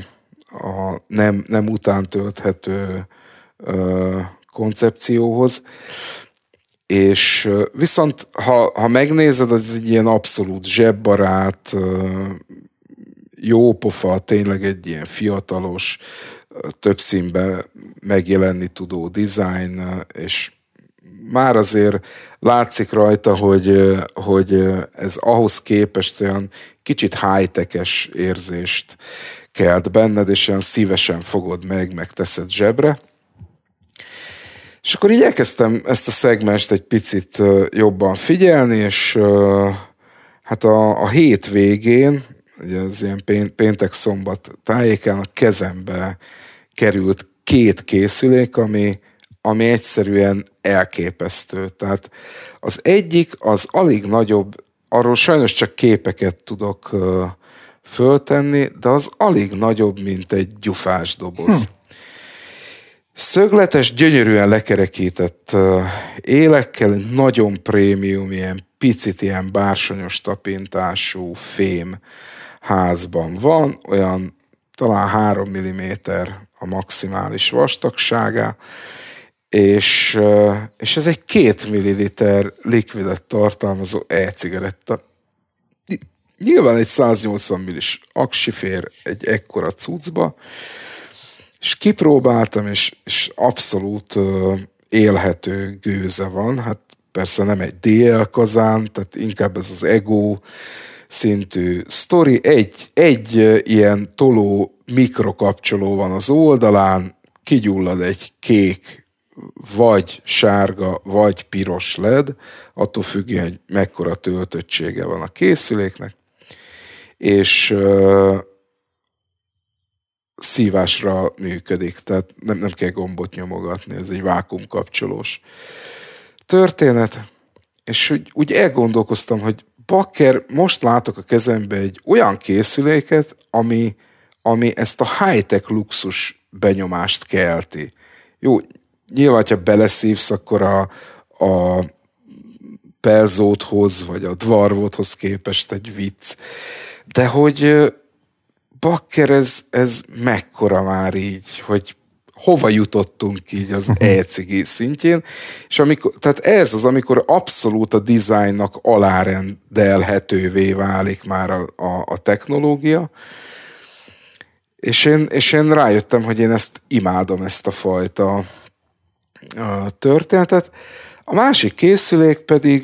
a nem, nem utántölthető ö, koncepcióhoz, és viszont ha, ha megnézed, az egy ilyen abszolút zsebbarát, jó pofa, tényleg egy ilyen fiatalos, több színbe megjelenni tudó design, és már azért látszik rajta, hogy, hogy ez ahhoz képest olyan kicsit high érzést kelt benned, és olyan szívesen fogod meg, megteszed zsebre. És akkor így elkezdtem ezt a szegmest egy picit jobban figyelni, és hát a, a hét végén ugye az ilyen péntek szombat tájéken a kezembe került két készülék, ami, ami egyszerűen elképesztő. Tehát az egyik az alig nagyobb, arról sajnos csak képeket tudok föltenni, de az alig nagyobb, mint egy gyufás doboz. Hm. Szögletes, gyönyörűen lekerekített élekkel, nagyon prémium, ilyen picit ilyen bársonyos tapintású fém házban van, olyan talán 3 mm a maximális vastagsága, és, és ez egy 2 milliliter likvidet tartalmazó e-cigaretta. Nyilván egy 180 millis aksi fér egy ekkora cuccba, és kipróbáltam, és, és abszolút élhető gőze van, hát persze nem egy DL kazán, tehát inkább ez az ego szintű sztori. Egy, egy ilyen toló mikrokapcsoló van az oldalán, kigyullad egy kék vagy sárga, vagy piros led, attól függően, hogy mekkora töltöttsége van a készüléknek, és uh, szívásra működik, tehát nem, nem kell gombot nyomogatni, ez egy vákumkapcsolós. uh, történet, és úgy, úgy elgondolkoztam, hogy bakker, most látok a kezembe egy olyan készüléket, ami, ami ezt a high-tech luxus benyomást kelti. Jó, nyilván, ha beleszívsz, akkor a, a Pelzóthoz, vagy a dvarvothoz képest egy vicc. De hogy bakker, ez, ez mekkora már így, hogy hova jutottunk így az mhm. ECG szintjén, és amikor, tehát ez az, amikor abszolút a dizájnnak alárendelhetővé válik már a, a, a technológia, és én, és én rájöttem, hogy én ezt imádom, ezt a fajta a történetet. A másik készülék pedig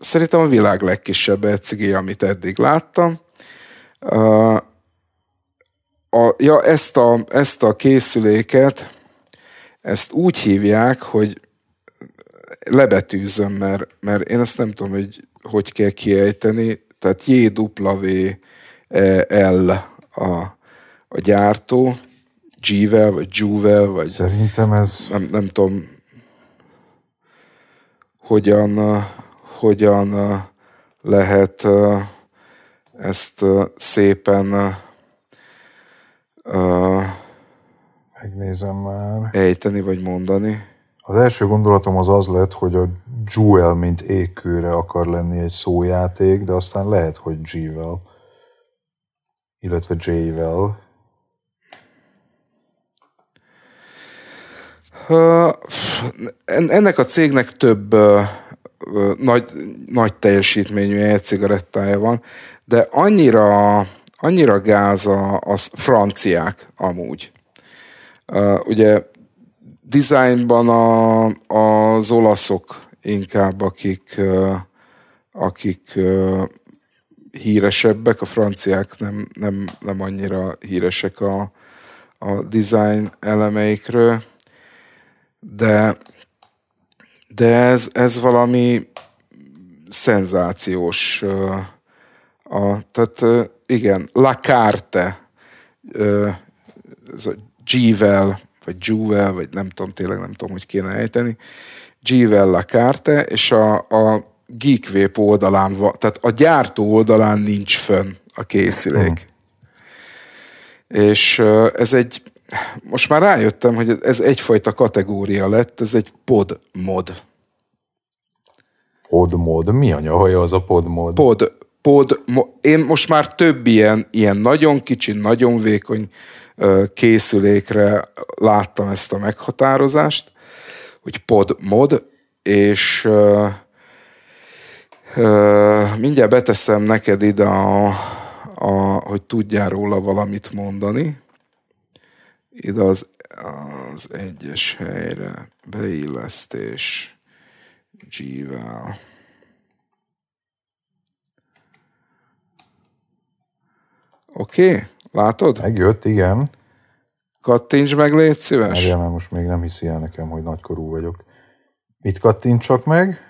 szerintem a világ legkisebb ECG, amit eddig láttam a, ja, ezt, a, ezt a készüléket, ezt úgy hívják, hogy lebetűzöm, mert, mert én ezt nem tudom, hogy hogy kell kiejteni, tehát e l a, a gyártó, G-vel, vagy Juvel, vagy... Szerintem ez... Nem, nem tudom, hogyan, hogyan lehet ezt szépen Uh, Megnézem már. Ejteni vagy mondani. Az első gondolatom az az lett, hogy a Jewel, mint ékőre akar lenni egy szójáték, de aztán lehet, hogy G-vel, illetve J-vel. Uh, ennek a cégnek több uh, nagy, nagy teljesítményű e-cigarettája van, de annyira annyira gáz a, a franciák amúgy. Uh, ugye dizájnban a, az olaszok inkább, akik, uh, akik uh, híresebbek, a franciák nem, nem, nem annyira híresek a, a design elemeikről, de, de ez, ez valami szenzációs. A, tehát igen, La Carte, ö, ez a G-vel, vagy Jewel, vagy nem tudom, tényleg nem tudom, hogy kéne ejteni, G-vel La Carte, és a, a Geekvép oldalán, tehát a gyártó oldalán nincs fönn a készülék. Uh-huh. És ez egy, most már rájöttem, hogy ez egyfajta kategória lett, ez egy podmod. Podmod? Mi a nyahaja az a podmod? Pod, pod, én most már több ilyen, ilyen nagyon kicsi, nagyon vékony készülékre láttam ezt a meghatározást, hogy pod mod, és uh, uh, mindjárt beteszem neked ide, a, a, hogy tudjál róla valamit mondani. Ide az, az egyes helyre beillesztés G-vel. Oké? Okay? Látod? Megjött, igen. Kattints meg, légy szíves. Igen, mert most még nem hiszi el nekem, hogy nagykorú vagyok. Mit kattintsak meg?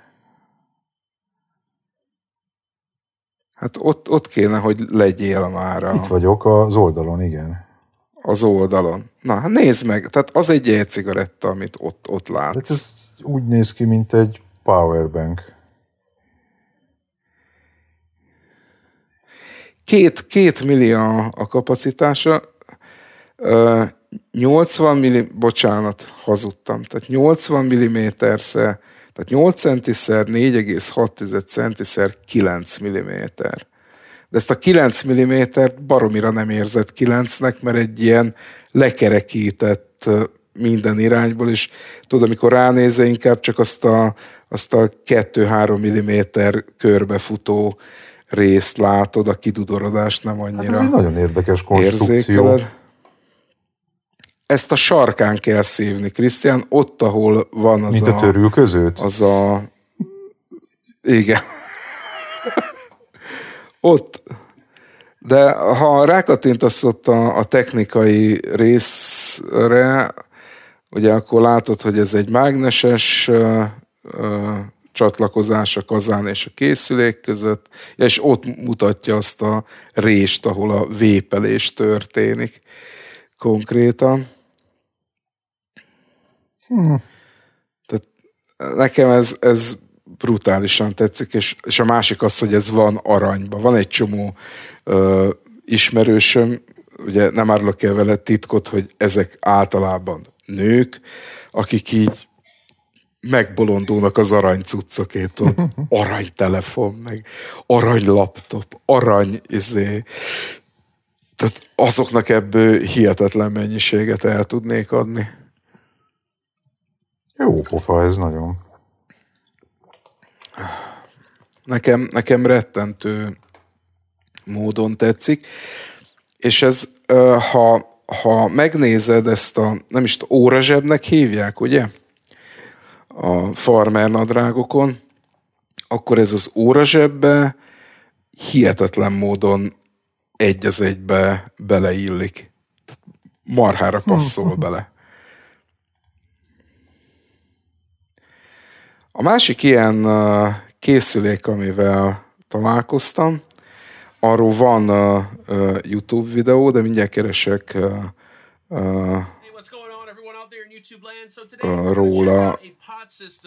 Hát ott, ott kéne, hogy legyél már. A... Itt vagyok az oldalon, igen. Az oldalon. Na, hát nézd meg, tehát az egy cigaretta, amit ott, ott látsz. Hát ez úgy néz ki, mint egy powerbank. két, két millió a kapacitása, 80 milli, bocsánat, hazudtam, tehát 80 milliméterszer, tehát 8 centiszer, 4,6 centiszer, 9 milliméter. De ezt a 9 millimétert baromira nem érzett 9-nek, mert egy ilyen lekerekített minden irányból, és tudod, amikor ránézze inkább csak azt a, azt a 2-3 mm körbefutó részt látod, a kidudorodást nem annyira hát ez egy nagyon érdekes konstrukció. Érzékeled. Ezt a sarkán kell szívni, Krisztián, ott, ahol van az Mint a... a között? Az a... Igen. ott, de ha rákattintasz ott a, a technikai részre, ugye akkor látod, hogy ez egy mágneses uh, uh, csatlakozás a kazán és a készülék között, és ott mutatja azt a rést, ahol a vépelés történik konkrétan. Hmm. Tehát nekem ez, ez brutálisan tetszik, és, és a másik az, hogy ez van aranyba. Van egy csomó ö, ismerősöm, ugye nem árulok el vele titkot, hogy ezek általában nők, akik így megbolondulnak az arany cuccokét, ott aranytelefon, meg arany laptop, arany izé. Tehát azoknak ebből hihetetlen mennyiséget el tudnék adni. Jó pofa, ez nagyon. Nekem, nekem rettentő módon tetszik, és ez, ha, ha megnézed ezt a, nem is órazsebnek hívják, ugye? a farmer nadrágokon, akkor ez az zsebbe hihetetlen módon egy az egybe beleillik. Tehát marhára passzol bele. A másik ilyen uh, készülék, amivel találkoztam, arról van uh, uh, YouTube videó, de mindjárt keresek róla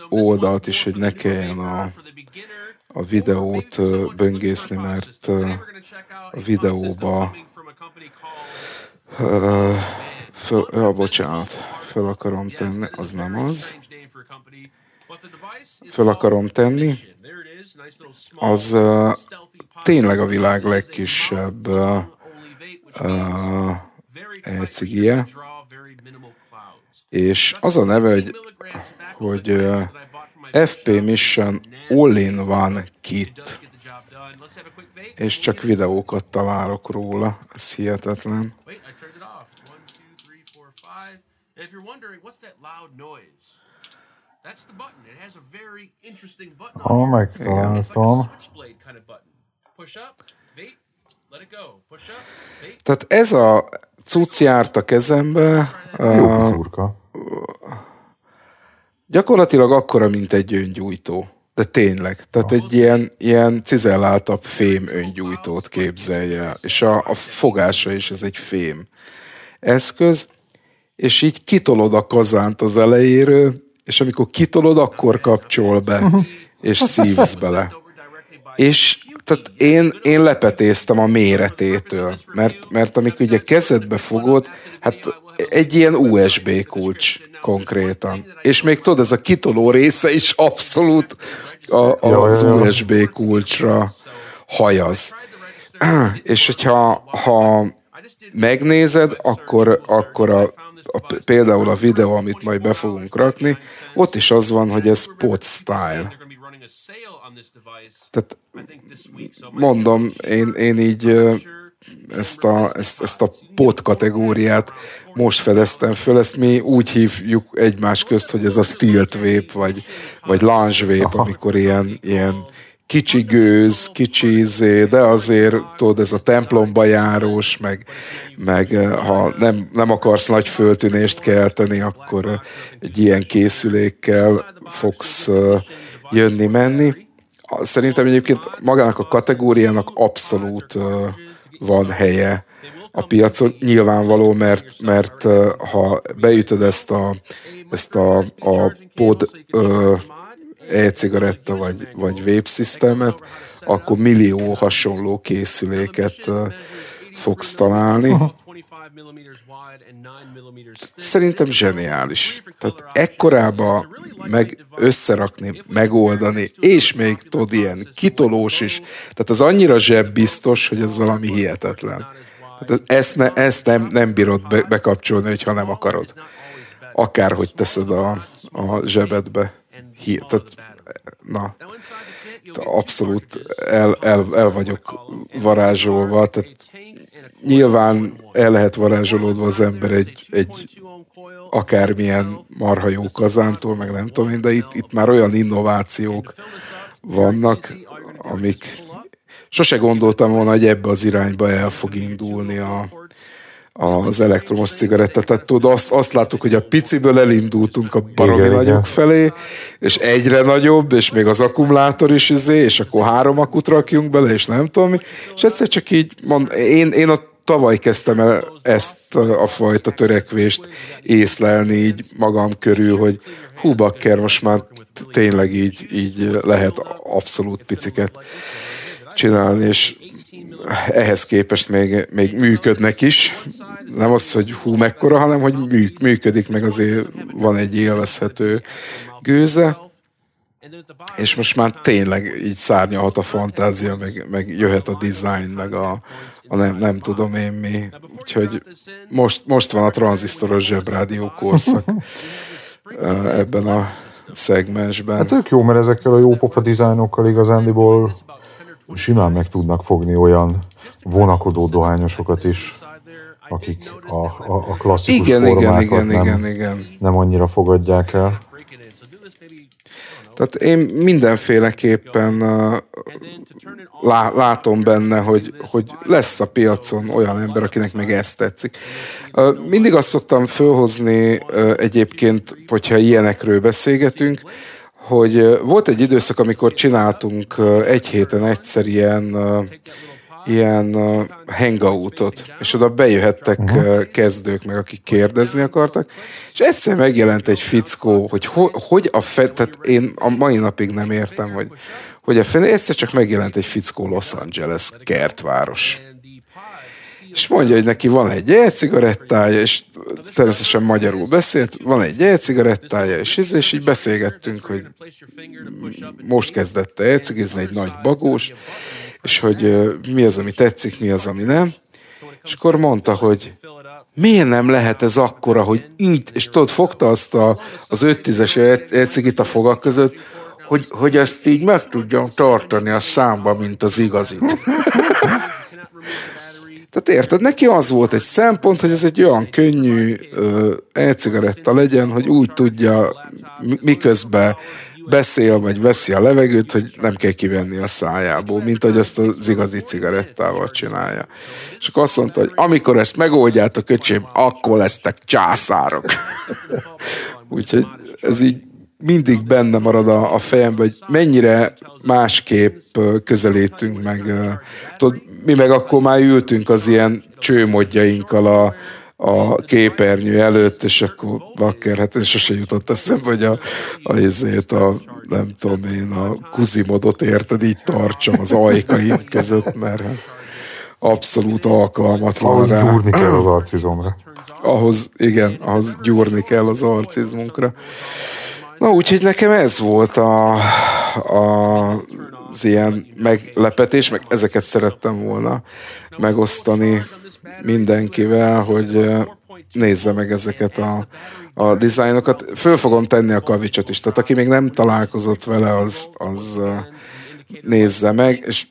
oldalt is, hogy ne kelljen uh, uh, a, a videót böngészni, mert a videóba uh, föl, ja, bocsánat, föl akarom tenni, az nem az. Föl akarom tenni, az uh, tényleg a világ legkisebb uh, uh, e-cigie, e és az a neve, hogy hogy FP Mission all van kit, és csak videókat találok róla, ez hihetetlen. Ha megtaláltam. Oh my god, Tehát ez a cucc járt a kezembe. Jó, uh, Gyakorlatilag akkora, mint egy öngyújtó. De tényleg. Tehát egy ilyen, ilyen cizelláltabb fém öngyújtót képzelje, És a, a fogása is ez egy fém eszköz. És így kitolod a kazánt az elejéről, és amikor kitolod, akkor kapcsol be, és szívsz bele. És tehát én, én lepetéztem a méretétől, mert, mert amikor ugye kezedbe fogod, hát egy ilyen USB kulcs konkrétan. És még tudod, ez a kitoló része is abszolút a, a, az USB kulcsra hajaz. És hogyha ha megnézed, akkor, akkor a, a, például a videó, amit majd be fogunk rakni, ott is az van, hogy ez pod style. Tehát mondom, én, én így ezt a, ezt, ezt a pot kategóriát most fedeztem föl, ezt mi úgy hívjuk egymás közt, hogy ez a stilt vép, vagy, vagy lounge vép, amikor ilyen, ilyen kicsi gőz, kicsi izé, de azért, tudod, ez a templomba járós, meg, meg eh, ha nem, nem akarsz nagy föltűnést kelteni, akkor eh, egy ilyen készülékkel fogsz eh, jönni-menni. Szerintem egyébként magának a kategóriának abszolút uh, van helye a piacon. Nyilvánvaló, mert, mert ha beütöd ezt a, ezt a, a pod ö, e-cigaretta vagy, vagy vape akkor millió hasonló készüléket ö, fogsz találni. Szerintem zseniális. Tehát ekkorába meg összerakni, megoldani, és még tudod, ilyen kitolós is. Oh, tehát az annyira biztos, hogy ez valami hihetetlen. Tehát ezt, ne, ezt nem, nem bírod be, bekapcsolni, ha nem akarod. Akárhogy teszed a, a zsebedbe. Hi, tehát na, abszolút el, el, el vagyok varázsolva, tehát nyilván el lehet varázsolódva az ember egy, egy akármilyen marha jó kazántól, meg nem tudom én, de itt, itt már olyan innovációk vannak, amik sose gondoltam volna, hogy ebbe az irányba el fog indulni a, az elektromos cigarettát. Tehát tudod, azt, azt láttuk, hogy a piciből elindultunk a baromi igen, nagyok igen. felé, és egyre nagyobb, és még az akkumulátor is izé, és akkor három akut rakjunk bele, és nem tudom mi. És egyszer csak így mond, én, én ott tavaly kezdtem el ezt a fajta törekvést észlelni így magam körül, hogy hú, bakker, most már tényleg így, így lehet abszolút piciket csinálni, és ehhez képest még, még működnek is. Nem az, hogy hú mekkora, hanem hogy működik, meg azért van egy élvezhető gőze. És most már tényleg így szárnyalhat a fantázia, meg, meg jöhet a design, meg a, a nem, nem tudom én mi. Úgyhogy most, most van a tranzisztoros zsebrádió korszak eh, ebben a szegmensben. Hát tök jó, mert ezekkel a jó pofa dizájnokkal igazándiból simán meg tudnak fogni olyan vonakodó dohányosokat is, akik a, a, a klasszikus igen, formákat igen, nem, igen, igen, nem annyira fogadják el. Tehát én mindenféleképpen uh, lá, látom benne, hogy, hogy lesz a piacon olyan ember, akinek meg ezt tetszik. Uh, mindig azt szoktam fölhozni uh, egyébként, hogyha ilyenekről beszélgetünk, hogy volt egy időszak, amikor csináltunk egy héten egyszer ilyen, ilyen hangoutot, és oda bejöhettek uh-huh. kezdők meg, akik kérdezni akartak, és egyszer megjelent egy fickó, hogy ho, hogy a fe, tehát én a mai napig nem értem, hogy, hogy a fe, egyszer csak megjelent egy fickó Los Angeles kertváros és mondja, hogy neki van egy e-cigarettája, és természetesen magyarul beszélt, van egy e-cigarettája, és, ez, és így beszélgettünk, hogy most kezdette e cigizni egy nagy bagós, és hogy mi az, ami tetszik, mi az, ami nem. És akkor mondta, hogy miért nem lehet ez akkora, hogy így, és tudod, fogta azt a, az 5-10-es e- e-cigit a fogak között, hogy, hogy ezt így meg tudjam tartani a számba, mint az igazit. Tehát érted, neki az volt egy szempont, hogy ez egy olyan könnyű e-cigaretta legyen, hogy úgy tudja, miközben beszél, vagy veszi a levegőt, hogy nem kell kivenni a szájából, mint hogy azt az igazi cigarettával csinálja. És akkor azt mondta, hogy amikor ezt megoldjátok, öcsém, akkor lesztek császárok. Úgyhogy ez így mindig benne marad a, a fejemben, hogy mennyire másképp közelítünk meg. Tudod, mi meg akkor már ültünk az ilyen csőmodjainkkal a, a képernyő előtt, és akkor bakker, hát én sose jutott eszembe, hogy a, a, azért a, nem tudom én, a kuzimodot érted, így tartsam az ajkaim között, mert hát abszolút alkalmatlan ahhoz rá. gyúrni kell az arcizomra. Ahhoz, igen, ahhoz gyúrni kell az arcizmunkra. Na úgyhogy nekem ez volt a, a, az ilyen meglepetés, meg ezeket szerettem volna megosztani mindenkivel, hogy nézze meg ezeket a, a dizájnokat. Föl fogom tenni a kavicsot is, tehát aki még nem találkozott vele, az, az nézze meg, és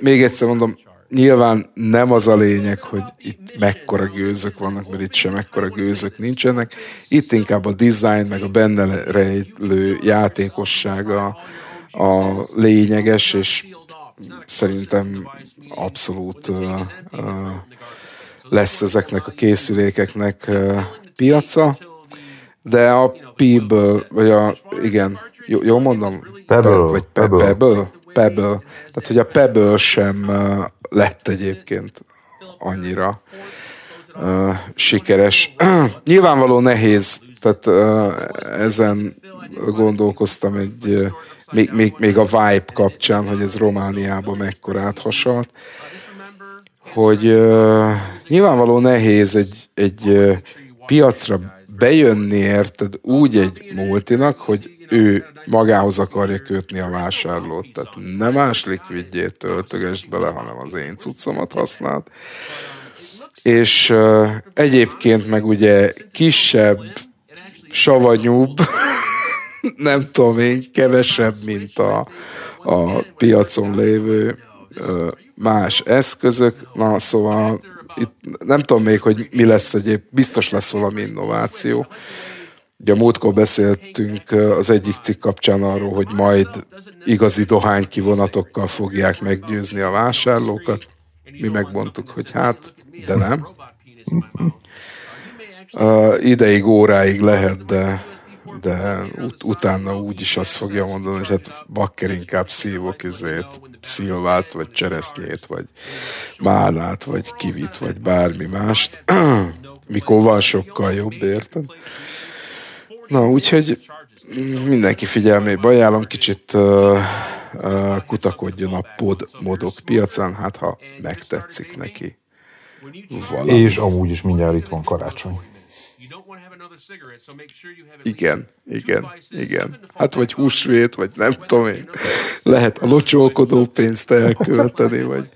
még egyszer mondom, Nyilván nem az a lényeg, hogy itt mekkora gőzök vannak, mert itt sem mekkora gőzök nincsenek. Itt inkább a design, meg a benne rejlő játékossága a lényeges, és szerintem abszolút uh, uh, lesz ezeknek a készülékeknek uh, piaca, de a Pebble, vagy a, igen, j- jól mondom? Pebble. vagy Pebble. Pebble. Pebble. Tehát, hogy a Pebble sem lett egyébként annyira sikeres. Nyilvánvaló nehéz, tehát ezen gondolkoztam egy, még, még, még a Vibe kapcsán, hogy ez Romániába mekkora áthasalt, hogy nyilvánvaló nehéz egy, egy piacra bejönni, érted, úgy egy multinak, hogy ő magához akarja kötni a vásárlót. Tehát nem más likvidjét töltögesd bele, hanem az én cuccomat használt. És uh, egyébként meg ugye kisebb, savanyúbb, nem tudom én, kevesebb, mint a, a piacon lévő uh, más eszközök. Na, szóval itt nem tudom még, hogy mi lesz egyéb, biztos lesz valami innováció. Ugye múltkor beszéltünk az egyik cikk kapcsán arról, hogy majd igazi dohánykivonatokkal fogják meggyőzni a vásárlókat. Mi megmondtuk, hogy hát, de nem. Uh, ideig, óráig lehet, de, de ut- utána úgy is azt fogja mondani, hogy hát bakker inkább szívok izét, szilvát, vagy cseresznyét, vagy málnát, vagy kivit, vagy bármi mást. Mikor van sokkal jobb, érted? Na, úgyhogy mindenki figyelmébe ajánlom, kicsit uh, uh, kutakodjon a podmodok piacán, hát ha megtetszik neki valami. És amúgy is mindjárt itt van karácsony. Igen, igen, igen. Hát vagy húsvét, vagy nem tudom én. Lehet a locsolkodó pénzt elkölteni, vagy,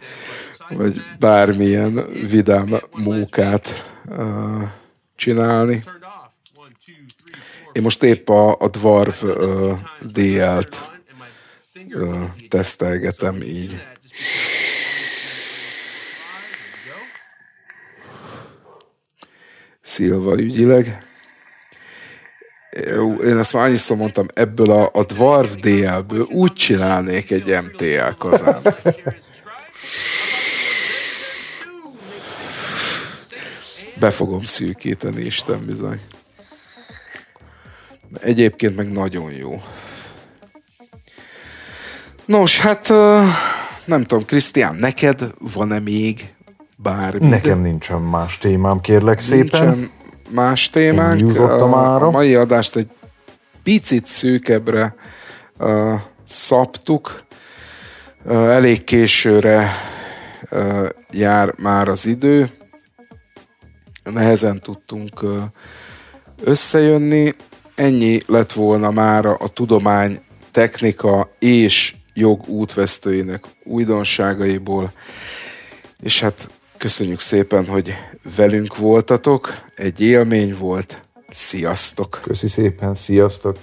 vagy bármilyen vidám mókát uh, csinálni. Én most épp a, a Dwarf uh, DL-t uh, tesztelgetem így. Szilva ügyileg. Én ezt már annyiszor mondtam, ebből a, a Dwarf DL-ből úgy csinálnék egy MTL kazánt. Be fogom szűkíteni, Isten bizony. Egyébként meg nagyon jó. Nos, hát nem tudom, Krisztián, neked van-e még bármi? Nekem nincsen más témám, kérlek nincsen más témánk. A, a mai adást egy picit szűkebbre uh, szabtuk. Uh, elég későre uh, jár már az idő. Nehezen tudtunk uh, összejönni ennyi lett volna mára a tudomány, technika és jog útvesztőinek újdonságaiból. És hát köszönjük szépen, hogy velünk voltatok, egy élmény volt, sziasztok! Köszi szépen, sziasztok!